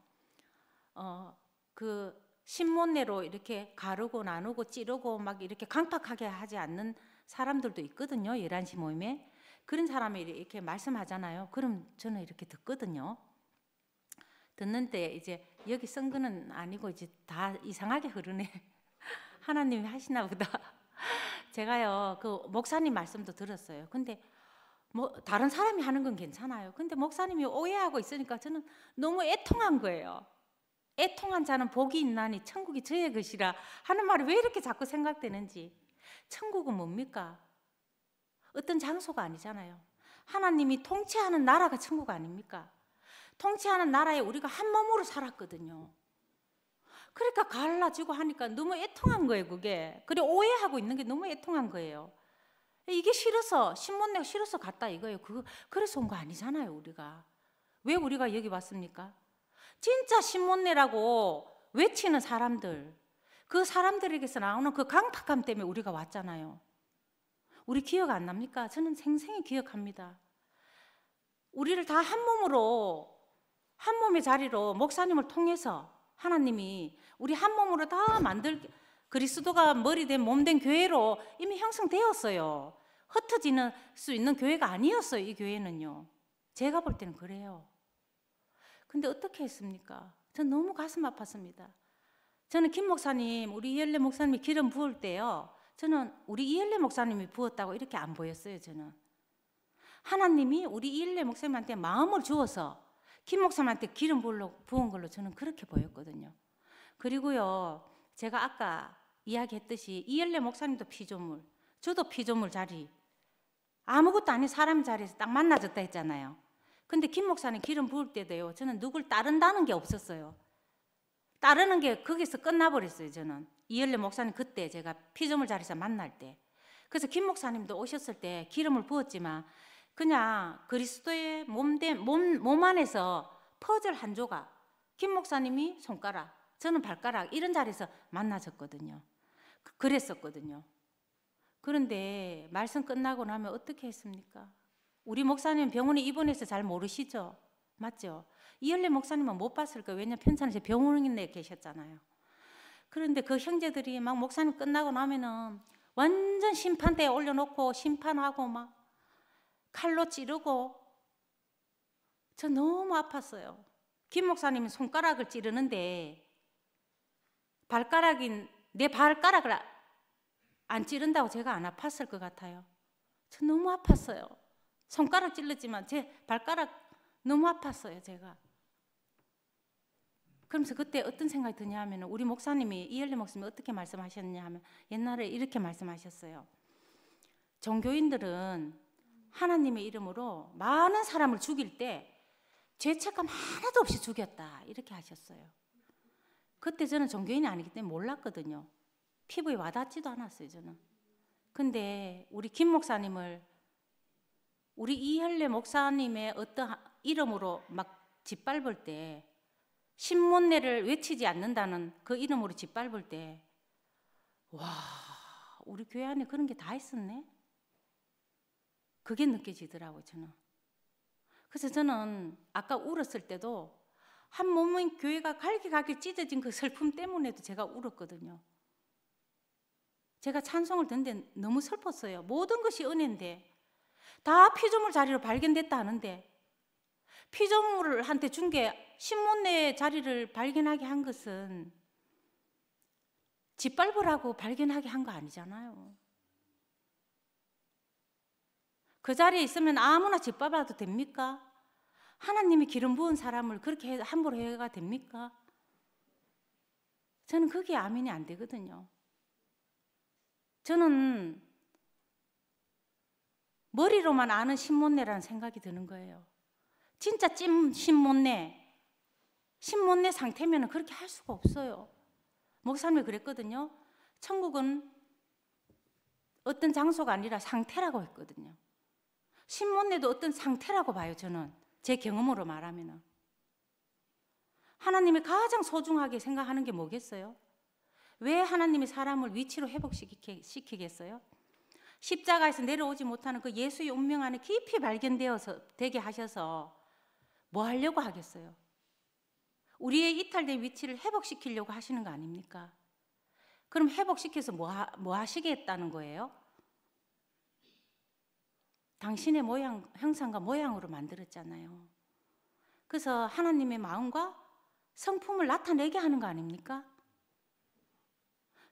어, 그 신문내로 이렇게 가르고 나누고 찌르고 막 이렇게 강팍하게 하지 않는 사람들도 있거든요. 11시 모임에. 그런 사람이 이렇게 말씀하잖아요. 그럼 저는 이렇게 듣거든요. 듣는데 이제 여기 쓴 거는 아니고 이제 다 이상하게 흐르네. 하나님이 하시나 보다. 제가요 그 목사님 말씀도 들었어요. 근데 뭐 다른 사람이 하는 건 괜찮아요. 근데 목사님이 오해하고 있으니까 저는 너무 애통한 거예요. 애통한 자는 복이 있나니 천국이 저의 것이라 하는 말이 왜 이렇게 자꾸 생각되는지. 천국은 뭡니까? 어떤 장소가 아니잖아요. 하나님이 통치하는 나라가 천국 아닙니까? 통치하는 나라에 우리가 한 몸으로 살았거든요. 그러니까 갈라지고 하니까 너무 애통한 거예요, 그게. 그래 오해하고 있는 게 너무 애통한 거예요. 이게 싫어서 신문 내가 싫어서 갔다 이거예요. 그 그래서 온 거 아니잖아요, 우리가. 왜 우리가 여기 왔습니까? 진짜 신문내라고 외치는 사람들, 그 사람들에게서 나오는 그 강팍함 때문에 우리가 왔잖아요. 우리 기억 안 납니까? 저는 생생히 기억합니다. 우리를 다 한 몸으로 한 몸의 자리로 목사님을 통해서 하나님이 우리 한 몸으로 다 만들 그리스도가 머리된 몸 된 교회로 이미 형성되었어요. 흩어지는 수 있는 교회가 아니었어요. 이 교회는요. 제가 볼 때는 그래요. 근데 어떻게 했습니까? 전 너무 가슴 아팠습니다. 저는 김 목사님, 우리 이열래 목사님이 기름 부을 때요. 저는 우리 이열래 목사님이 부었다고 이렇게 안 보였어요. 저는 하나님이 우리 이열래 목사님한테 마음을 주어서 김 목사님한테 기름 부은 걸로 저는 그렇게 보였거든요. 그리고요, 제가 아까 이야기했듯이 이열래 목사님도 피조물, 저도 피조물 자리, 아무것도 아닌 사람 자리에서 딱 만나졌다 했잖아요. 근데 김 목사님 기름 부을 때도요, 저는 누굴 따른다는 게 없었어요. 따르는 게 거기서 끝나버렸어요, 저는. 이열래 목사님 그때 제가 피조물 자리에서 만날 때. 그래서 김 목사님도 오셨을 때 기름을 부었지만 그냥 그리스도의 몸된 몸, 몸 안에서 퍼즐 한 조각 김 목사님이 손가락 저는 발가락 이런 자리에서 만나졌거든요. 그, 그랬었거든요. 그런데 말씀 끝나고 나면 어떻게 했습니까? 우리 목사님 병원에 입원해서 잘 모르시죠? 맞죠? 이열래 목사님은 못 봤을 거예요. 왜냐 편찮으서 병원에 계셨잖아요. 그런데 그 형제들이 막 목사님 끝나고 나면은 완전 심판대에 올려놓고 심판하고 막 칼로 찌르고 저 너무 아팠어요. 김 목사님이 손가락을 찌르는데 발가락인 내 발가락을 안 찌른다고 제가 안 아팠을 것 같아요. 저 너무 아팠어요. 손가락 찔렀지만 제 발가락 너무 아팠어요, 제가. 그러면서 그때 어떤 생각이 드냐 하면 우리 목사님이 이열리 목사님이 어떻게 말씀하셨냐 하면 옛날에 이렇게 말씀하셨어요. 종교인들은 하나님의 이름으로 많은 사람을 죽일 때 죄책감 하나도 없이 죽였다. 이렇게 하셨어요. 그때 저는 종교인이 아니기 때문에 몰랐거든요. 피부에 와닿지도 않았어요, 저는. 근데 우리 김 목사님을 우리 이현례 목사님의 어떤 이름으로 막 짓밟을 때 신문례를 외치지 않는다는 그 이름으로 짓밟을 때 와, 우리 교회 안에 그런 게 다 있었네. 그게 느껴지더라고요, 저는. 그래서 저는 아까 울었을 때도 한 몸은 교회가 갈기갈기 찢어진 그 슬픔 때문에도 제가 울었거든요. 제가 찬송을 듣는데 너무 슬펐어요. 모든 것이 은혜인데 다 피조물 자리로 발견됐다 하는데 피조물한테 준 게 신문 내 자리를 발견하게 한 것은 짓밟으라고 발견하게 한 거 아니잖아요. 그 자리에 있으면 아무나 짓밟아도 됩니까? 하나님이 기름 부은 사람을 그렇게 함부로 해가 됩니까? 저는 그게 아멘이 안 되거든요. 저는 머리로만 아는 신문내라는 생각이 드는 거예요. 진짜 찐 신문내, 신문내 상태면 그렇게 할 수가 없어요. 목사님이 그랬거든요. 천국은 어떤 장소가 아니라 상태라고 했거든요. 신문내도 어떤 상태라고 봐요, 저는. 제 경험으로 말하면. 하나님이 가장 소중하게 생각하는 게 뭐겠어요? 왜 하나님이 사람을 위치로 회복시키겠어요? 십자가에서 내려오지 못하는 그 예수의 운명 안에 깊이 발견되어서 되게 하셔서 뭐 하려고 하겠어요? 우리의 이탈된 위치를 회복시키려고 하시는 거 아닙니까? 그럼 회복시켜서 뭐, 하, 뭐 하시겠다는 거예요? 당신의 모양, 형상과 모양으로 만들었잖아요. 그래서 하나님의 마음과 성품을 나타내게 하는 거 아닙니까?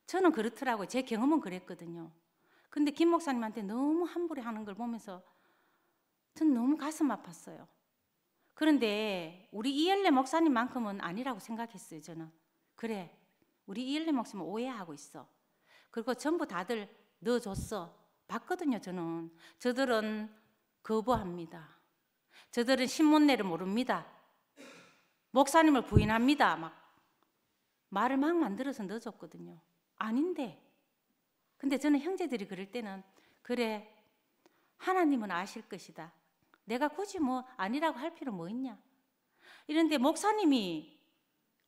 저는 그렇더라고요. 제 경험은 그랬거든요. 근데 김 목사님한테 너무 함부로 하는 걸 보면서 전 너무 가슴 아팠어요. 그런데 우리 이엘레 목사님만큼은 아니라고 생각했어요, 저는. 그래, 우리 이엘레 목사님 오해하고 있어. 그리고 전부 다들 넣어 줬어. 봤거든요, 저는. 저들은 거부합니다. 저들은 신문내를 모릅니다. 목사님을 부인합니다. 막 말을 막 만들어서 넣어줬거든요. 아닌데. 근데 저는 형제들이 그럴 때는 그래 하나님은 아실 것이다. 내가 굳이 뭐 아니라고 할 필요 뭐 있냐. 이런데 목사님이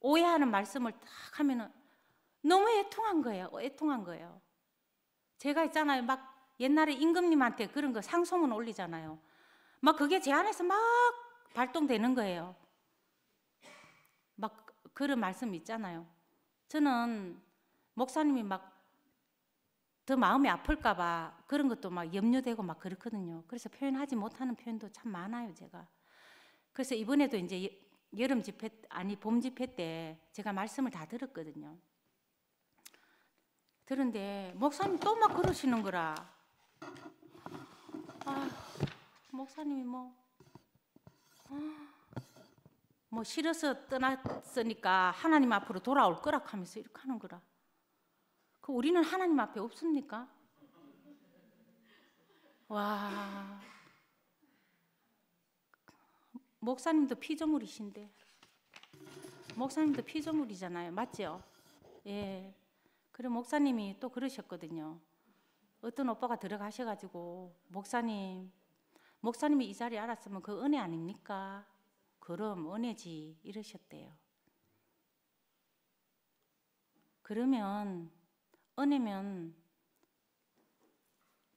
오해하는 말씀을 딱 하면은 너무 애통한 거예요. 애통한 거예요. 제가 있잖아요. 막 옛날에 임금님한테 그런 거상송은 올리잖아요. 막 그게 제 안에서 막 발동되는 거예요. 막 그런 말씀 있잖아요. 저는 목사님이 막 더 마음이 아플까봐 그런 것도 막 염려되고 막 그렇거든요. 그래서 표현하지 못하는 표현도 참 많아요, 제가. 그래서 이번에도 이제 여름 집회, 아니, 봄 집회 때 제가 말씀을 다 들었거든요. 그런데 목사님 또 막 그러시는 거라 아휴, 목사님이 뭐, 아, 뭐 싫어서 떠났으니까 하나님 앞으로 돌아올 거라 하면서 이렇게 하는 거라. 그 우리는 하나님 앞에 없습니까? 와, 목사님도 피조물이신데, 목사님도 피조물이잖아요, 맞죠? 예. 그리고 목사님이 또 그러셨거든요. 어떤 오빠가 들어가셔가지고 목사님 목사님이 이 자리 알았으면 그 은혜 아닙니까? 그럼 은혜지 이러셨대요. 그러면 은혜면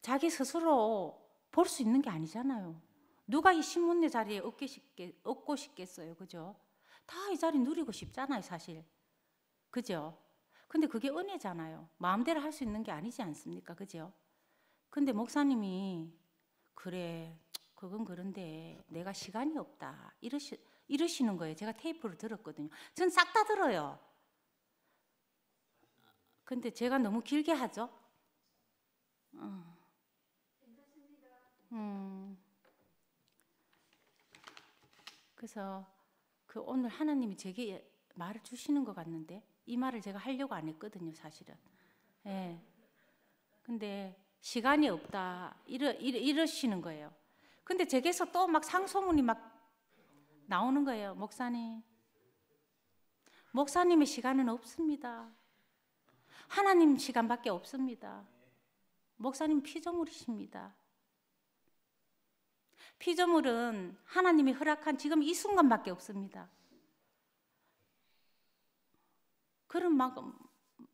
자기 스스로 볼 수 있는 게 아니잖아요. 누가 이 신문의 자리에 얻고, 싶겠, 얻고 싶겠어요, 그죠? 다 이 자리 누리고 싶잖아요, 사실. 그죠? 근데 그게 은혜잖아요. 마음대로 할 수 있는 게 아니지 않습니까? 그죠? 근데 목사님이 그래, 그건 그런데 내가 시간이 없다. 이러시, 이러시는 거예요. 제가 테이프를 들었거든요. 전 싹 다 들어요. 근데 제가 너무 길게 하죠? 어. 음. 그래서 그 오늘 하나님이 제게 말을 주시는 것 같는데 이 말을 제가 하려고 안 했거든요, 사실은. 예. 근데 시간이 없다. 이러, 이러, 이러시는 거예요. 근데 제게서 또 막 상소문이 막 나오는 거예요. 목사님. 목사님의 시간은 없습니다. 하나님 시간밖에 없습니다. 목사님 피조물이십니다. 피조물은 하나님이 허락한 지금 이 순간밖에 없습니다. 그런 막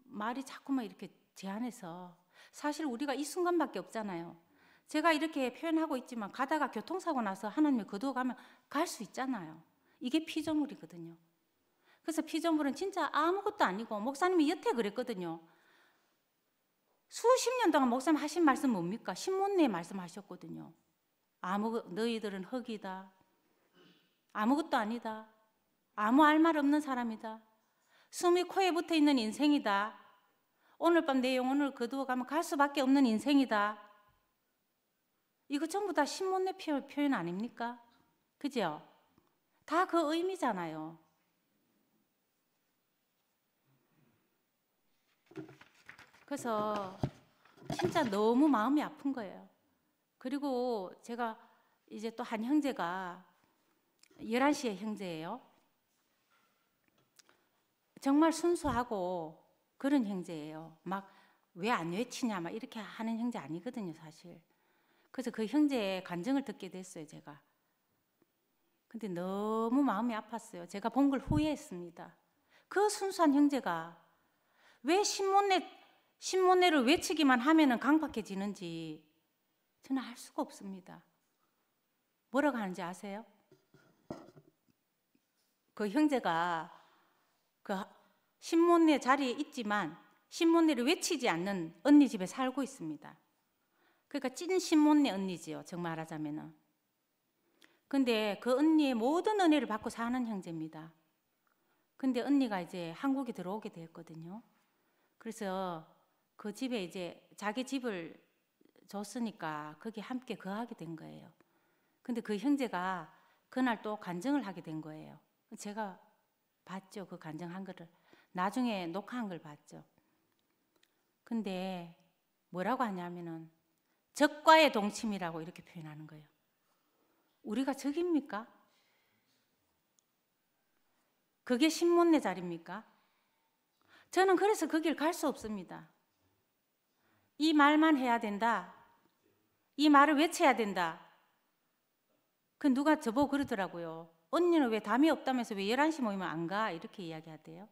말이 자꾸만 이렇게 제안해서 사실 우리가 이 순간밖에 없잖아요. 제가 이렇게 표현하고 있지만 가다가 교통사고 나서 하나님이 거두어 가면 갈 수 있잖아요. 이게 피조물이거든요. 그래서 피조물은 진짜 아무것도 아니고 목사님이 여태 그랬거든요. 수십 년 동안 목사님 하신 말씀 뭡니까? 신문에 말씀하셨거든요. 아무 너희들은 흙이다. 아무것도 아니다. 아무 알 말 없는 사람이다. 숨이 코에 붙어 있는 인생이다. 오늘 밤 내 영혼을 거두어 가면 갈 수밖에 없는 인생이다. 이거 전부 다 신문의 표현 아닙니까? 그죠? 다 그 의미잖아요. 그래서 진짜 너무 마음이 아픈 거예요. 그리고 제가 이제 또 한 형제가 11시에 형제예요. 정말 순수하고 그런 형제예요. 막 왜 안 외치냐 막 이렇게 하는 형제 아니거든요, 사실. 그래서 그 형제의 감정을 듣게 됐어요, 제가. 근데 너무 마음이 아팠어요. 제가 본 걸 후회했습니다. 그 순수한 형제가 왜 신문에 신문에를 외치기만 하면은 강박해지는지 저는 알 수가 없습니다. 뭐라고 하는지 아세요? 그 형제가 그 신문의 자리에 있지만 신문내를 외치지 않는 언니 집에 살고 있습니다. 그러니까 찐 신문내 언니지요. 정말 말하자면은. 근데 그 언니의 모든 은혜를 받고 사는 형제입니다. 근데 언니가 이제 한국에 들어오게 되었거든요. 그래서 그 집에 이제 자기 집을 줬으니까 거기 함께 거하게 된 거예요. 근데 그 형제가 그날 또 간증을 하게 된 거예요. 제가 봤죠. 그 간증한 거를. 나중에 녹화한 걸 봤죠. 근데 뭐라고 하냐면은 적과의 동침이라고 이렇게 표현하는 거예요. 우리가 적입니까? 그게 신문의 자리입니까? 저는 그래서 그 길 갈 수 없습니다. 이 말만 해야 된다. 이 말을 외쳐야 된다. 그 누가 저보고 그러더라고요. 언니는 왜 담이 없다면서 왜 11시 모이면 안 가? 이렇게 이야기하대요.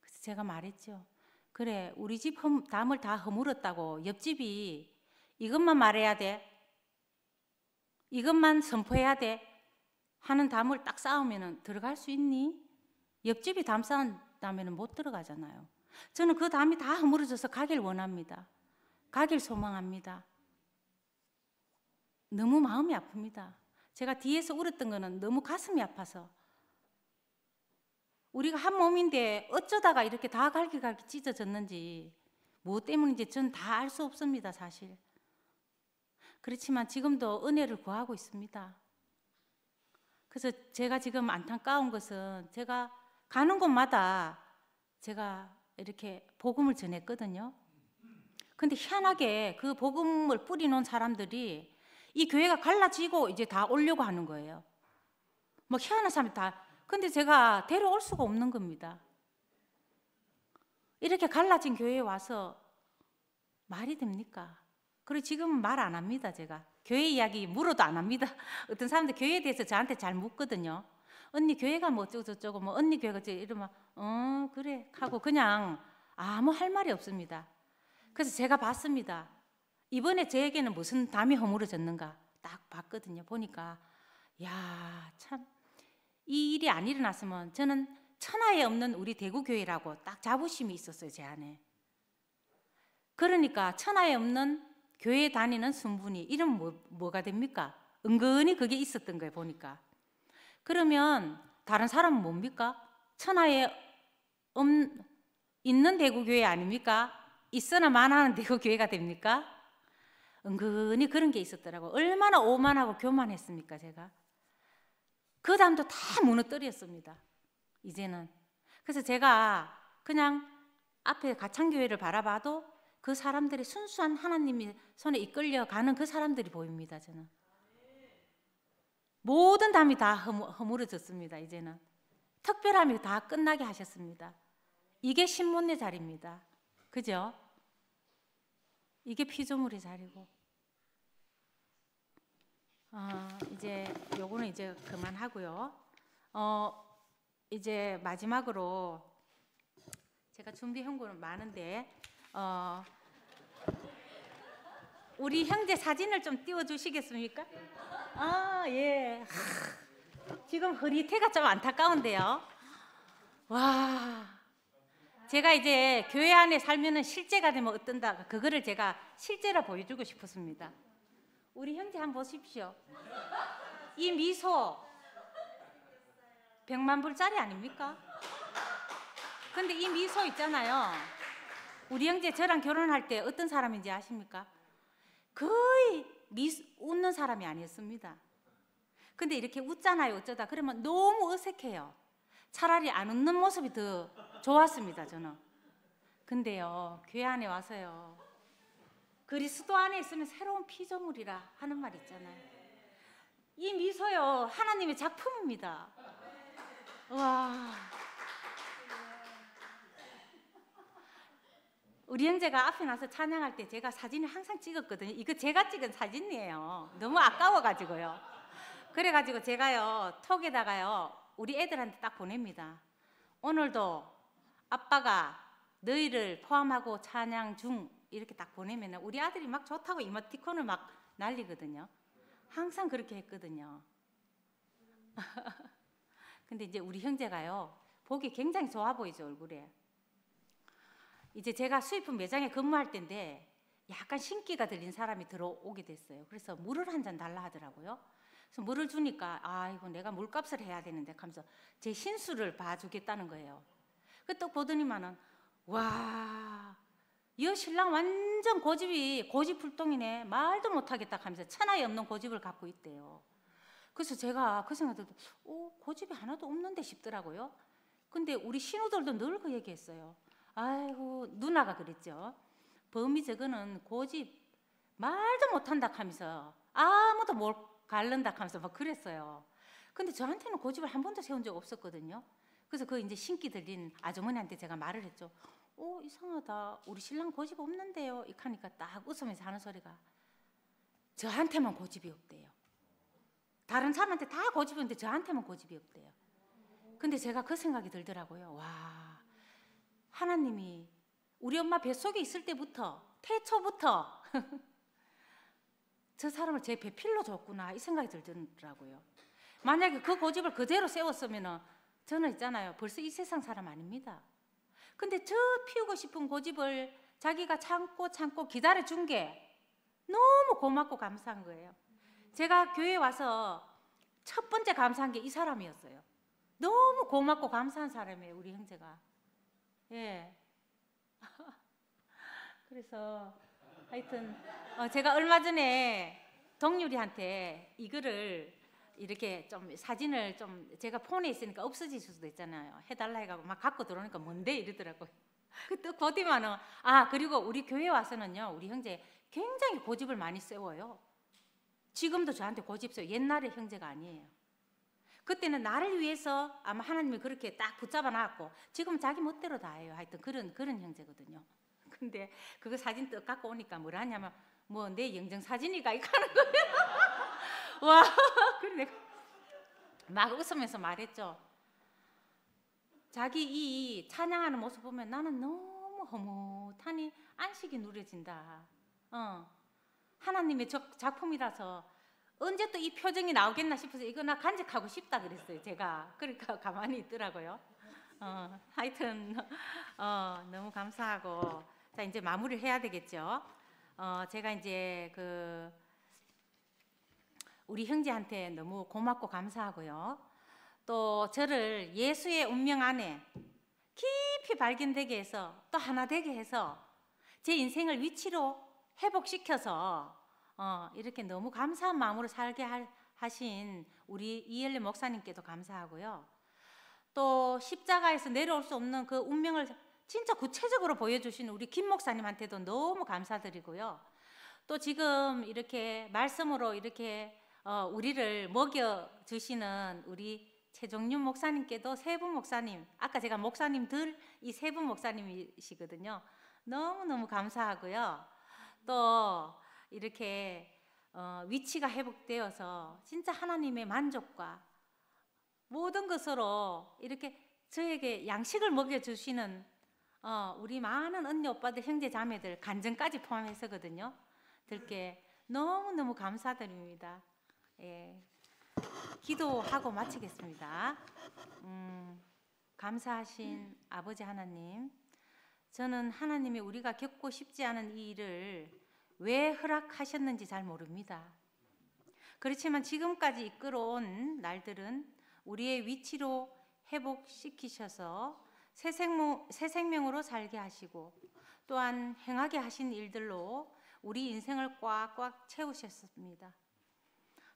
그래서 제가 말했죠. 그래, 우리 집 험, 담을 다 허물었다고 옆집이 이것만 말해야 돼. 이것만 선포해야 돼. 하는 담을 딱 쌓으면 들어갈 수 있니? 옆집이 담 쌓는다면 못 들어가잖아요. 저는 그 담이 다 허물어져서 가길 원합니다. 가길 소망합니다. 너무 마음이 아픕니다. 제가 뒤에서 울었던 거는 너무 가슴이 아파서 우리가 한 몸인데 어쩌다가 이렇게 다 갈기갈기 찢어졌는지 뭐 때문인지 전 다 알 수 없습니다, 사실. 그렇지만 지금도 은혜를 구하고 있습니다. 그래서 제가 지금 안타까운 것은 제가 가는 곳마다 제가 이렇게 복음을 전했거든요. 근데 희한하게 그 복음을 뿌리놓은 사람들이 이 교회가 갈라지고 이제 다 오려고 하는 거예요. 뭐 희한한 사람이 다. 근데 제가 데려올 수가 없는 겁니다. 이렇게 갈라진 교회에 와서 말이 됩니까? 그리고 지금은 말안 합니다, 제가. 교회 이야기 물어도 안 합니다. 어떤 사람들 교회에 대해서 저한테 잘 묻거든요. 언니 교회가 뭐 어쩌고저쩌고, 뭐 언니 교회가 어쩌고 이러면, 어, 그래. 하고 그냥 아무 할 말이 없습니다. 그래서 제가 봤습니다. 이번에 저에게는 무슨 담이 허물어졌는가 딱 봤거든요. 보니까 야참 이 일이 안 일어났으면 저는 천하에 없는 우리 대구교회라고 딱 자부심이 있었어요 제 안에. 그러니까 천하에 없는 교회 다니는 순분이 이름 뭐, 뭐가 됩니까? 은근히 그게 있었던 거예요 보니까. 그러면 다른 사람은 뭡니까? 천하에 없, 있는 대구교회 아닙니까? 있으나 마나는 대구교회가 됩니까? 은근히 그런 게 있었더라고. 얼마나 오만하고 교만했습니까, 제가. 그 다음도 다 무너뜨렸습니다. 이제는. 그래서 제가 그냥 앞에 가창교회를 바라봐도 그사람들이 순수한 하나님이 손에 이끌려가는 그 사람들이 보입니다, 저는. 모든 담이 다 허물, 어졌습니다 이제는. 특별함이 다 끝나게 하셨습니다. 이게 신문의 자리입니다. 그죠? 이게 피조물의 자리고. 어, 이제 요거는 이제 그만하고요. 어, 이제 마지막으로 제가 준비한 거는 많은데 어, 우리 형제 사진을 좀 띄워주시겠습니까? 아 예. 지금 허리태가 좀 안타까운데요. 와. 제가 이제 교회 안에 살면은 실제가 되면 어떤다 그거를 제가 실제로 보여주고 싶었습니다. 우리 형제 한번 보십시오. 이 미소 100만 불짜리 아닙니까? 근데 이 미소 있잖아요. 우리 형제 저랑 결혼할 때 어떤 사람인지 아십니까? 거의 미소, 웃는 사람이 아니었습니다. 근데 이렇게 웃잖아요. 어쩌다 그러면 너무 어색해요. 차라리 안 웃는 모습이 더 좋았습니다. 저는. 근데요, 교회 안에 와서요. 그리스도 안에 있으면 새로운 피조물이라 하는 말 있잖아요. 이 미소요 하나님의 작품입니다. 와. 우리 형제가 앞에 나서 찬양할 때 제가 사진을 항상 찍었거든요. 이거 제가 찍은 사진이에요. 너무 아까워가지고요. 그래가지고 제가요, 톡에다가요, 우리 애들한테 딱 보냅니다. 오늘도 아빠가 너희를 포함하고 찬양 중 이렇게 딱 보내면 우리 아들이 막 좋다고 이모티콘을 막 날리거든요. 항상 그렇게 했거든요. 근데 이제 우리 형제가요. 보기 굉장히 좋아 보이죠, 얼굴에. 이제 제가 수입품 매장에 근무할 때인데 약간 신기가 들린 사람이 들어오게 됐어요. 그래서 물을 한 잔 달라 하더라고요. 그래서 물을 주니까 아이고 내가 물값을 해야 되는데 하면서 제 신수를 봐주겠다는 거예요. 그 또 보더니만은 와이 신랑 완전 고집이 고집불통이네 말도 못하겠다 하면서 천하에 없는 고집을 갖고 있대요 그래서 제가 그 생각도 오 어, 고집이 하나도 없는데 싶더라고요 근데 우리 신우들도 늘 그 얘기했어요 아이고 누나가 그랬죠 범이 저거는 고집 말도 못한다 하면서 아무도 뭘 갈른다 하면서 막 그랬어요 근데 저한테는 고집을 한 번도 세운 적 없었거든요 그래서 그 이제 신기 들린 아주머니한테 제가 말을 했죠 어 이상하다 우리 신랑 고집 없는데요 이렇게 하니까 딱 웃으면서 하는 소리가 저한테만 고집이 없대요 다른 사람한테 다 고집이 없는데 저한테만 고집이 없대요 근데 제가 그 생각이 들더라고요 와 하나님이 우리 엄마 뱃속에 있을 때부터 태초부터 저 사람을 제 배필로 줬구나 이 생각이 들더라고요 만약에 그 고집을 그대로 세웠으면 저는 있잖아요 벌써 이 세상 사람 아닙니다 근데 저 피우고 싶은 고집을 자기가 참고 참고 기다려 준 게 너무 고맙고 감사한 거예요. 제가 교회 와서 첫 번째 감사한 게 이 사람이었어요. 너무 고맙고 감사한 사람이에요, 우리 형제가. 예. 그래서 하여튼 어, 제가 얼마 전에 동유리한테 이 글을 이렇게 좀 사진을 좀 제가 폰에 있으니까 없어질 수도 있잖아요. 해달라 해가고 막 갖고 들어오니까 뭔데 이러더라고요. 그때 거티만은아 그리고 우리 교회 와서는요 우리 형제 굉장히 고집을 많이 세워요. 지금도 저한테 고집 세요. 옛날의 형제가 아니에요. 그때는 나를 위해서 아마 하나님이 그렇게 딱 붙잡아 놨고 지금 자기 멋대로 다 해요. 하여튼 그런 그런 형제거든요. 근데 그거 사진 또 갖고 오니까 뭐라 하냐면 뭐 내 영정 사진이가 이거 하는 거예요. 와 그래 내가 막 웃으면서 말했죠. 자기 이 찬양하는 모습 보면 나는 너무 허뭇하니 안식이 누려진다. 어. 하나님의 작품이라서 언제 또 이 표정이 나오겠나 싶어서 이거 나 간직하고 싶다 그랬어요 제가 그러니까 가만히 있더라고요 어, 하여튼 어, 너무 감사하고 자 이제 마무리 해야 되겠죠 어, 제가 이제 그 우리 형제한테 너무 고맙고 감사하고요. 또 저를 예수의 운명 안에 깊이 발견되게 해서 또 하나 되게 해서 제 인생을 위치로 회복시켜서 어, 이렇게 너무 감사한 마음으로 살게 할, 하신 우리 이엘리 목사님께도 감사하고요. 또 십자가에서 내려올 수 없는 그 운명을 진짜 구체적으로 보여주신 우리 김 목사님한테도 너무 감사드리고요. 또 지금 이렇게 말씀으로 이렇게 어, 우리를 먹여 주시는 우리 최종윤 목사님께도 세부 목사님, 아까 제가 목사님들 이 세부 목사님이시거든요. 너무너무 감사하고요. 또 이렇게 어, 위치가 회복되어서 진짜 하나님의 만족과 모든 것으로 이렇게 저에게 양식을 먹여 주시는 어, 우리 많은 언니 오빠들 형제 자매들 간증까지 포함해서거든요. 들께 너무너무 감사드립니다. 예, 기도하고 마치겠습니다. 음, 감사하신 아버지 하나님, 저는 하나님이 우리가 겪고 싶지 않은 이 일을 왜 허락하셨는지 잘 모릅니다. 그렇지만 지금까지 이끌어온 날들은 우리의 위치로 회복시키셔서 새, 생모, 새 생명으로 살게 하시고 또한 행하게 하신 일들로 우리 인생을 꽉꽉 채우셨습니다.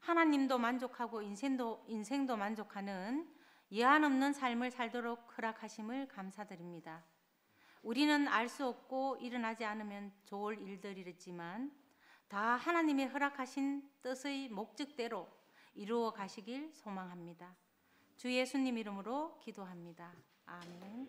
하나님도 만족하고 인생도 인생도 만족하는 예한없는 삶을 살도록 허락하심을 감사드립니다. 우리는 알 수 없고 일어나지 않으면 좋을 일들이지만 다 하나님의 허락하신 뜻의 목적대로 이루어 가시길 소망합니다. 주 예수님 이름으로 기도합니다. 아멘.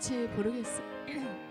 같이 부르겠습니다.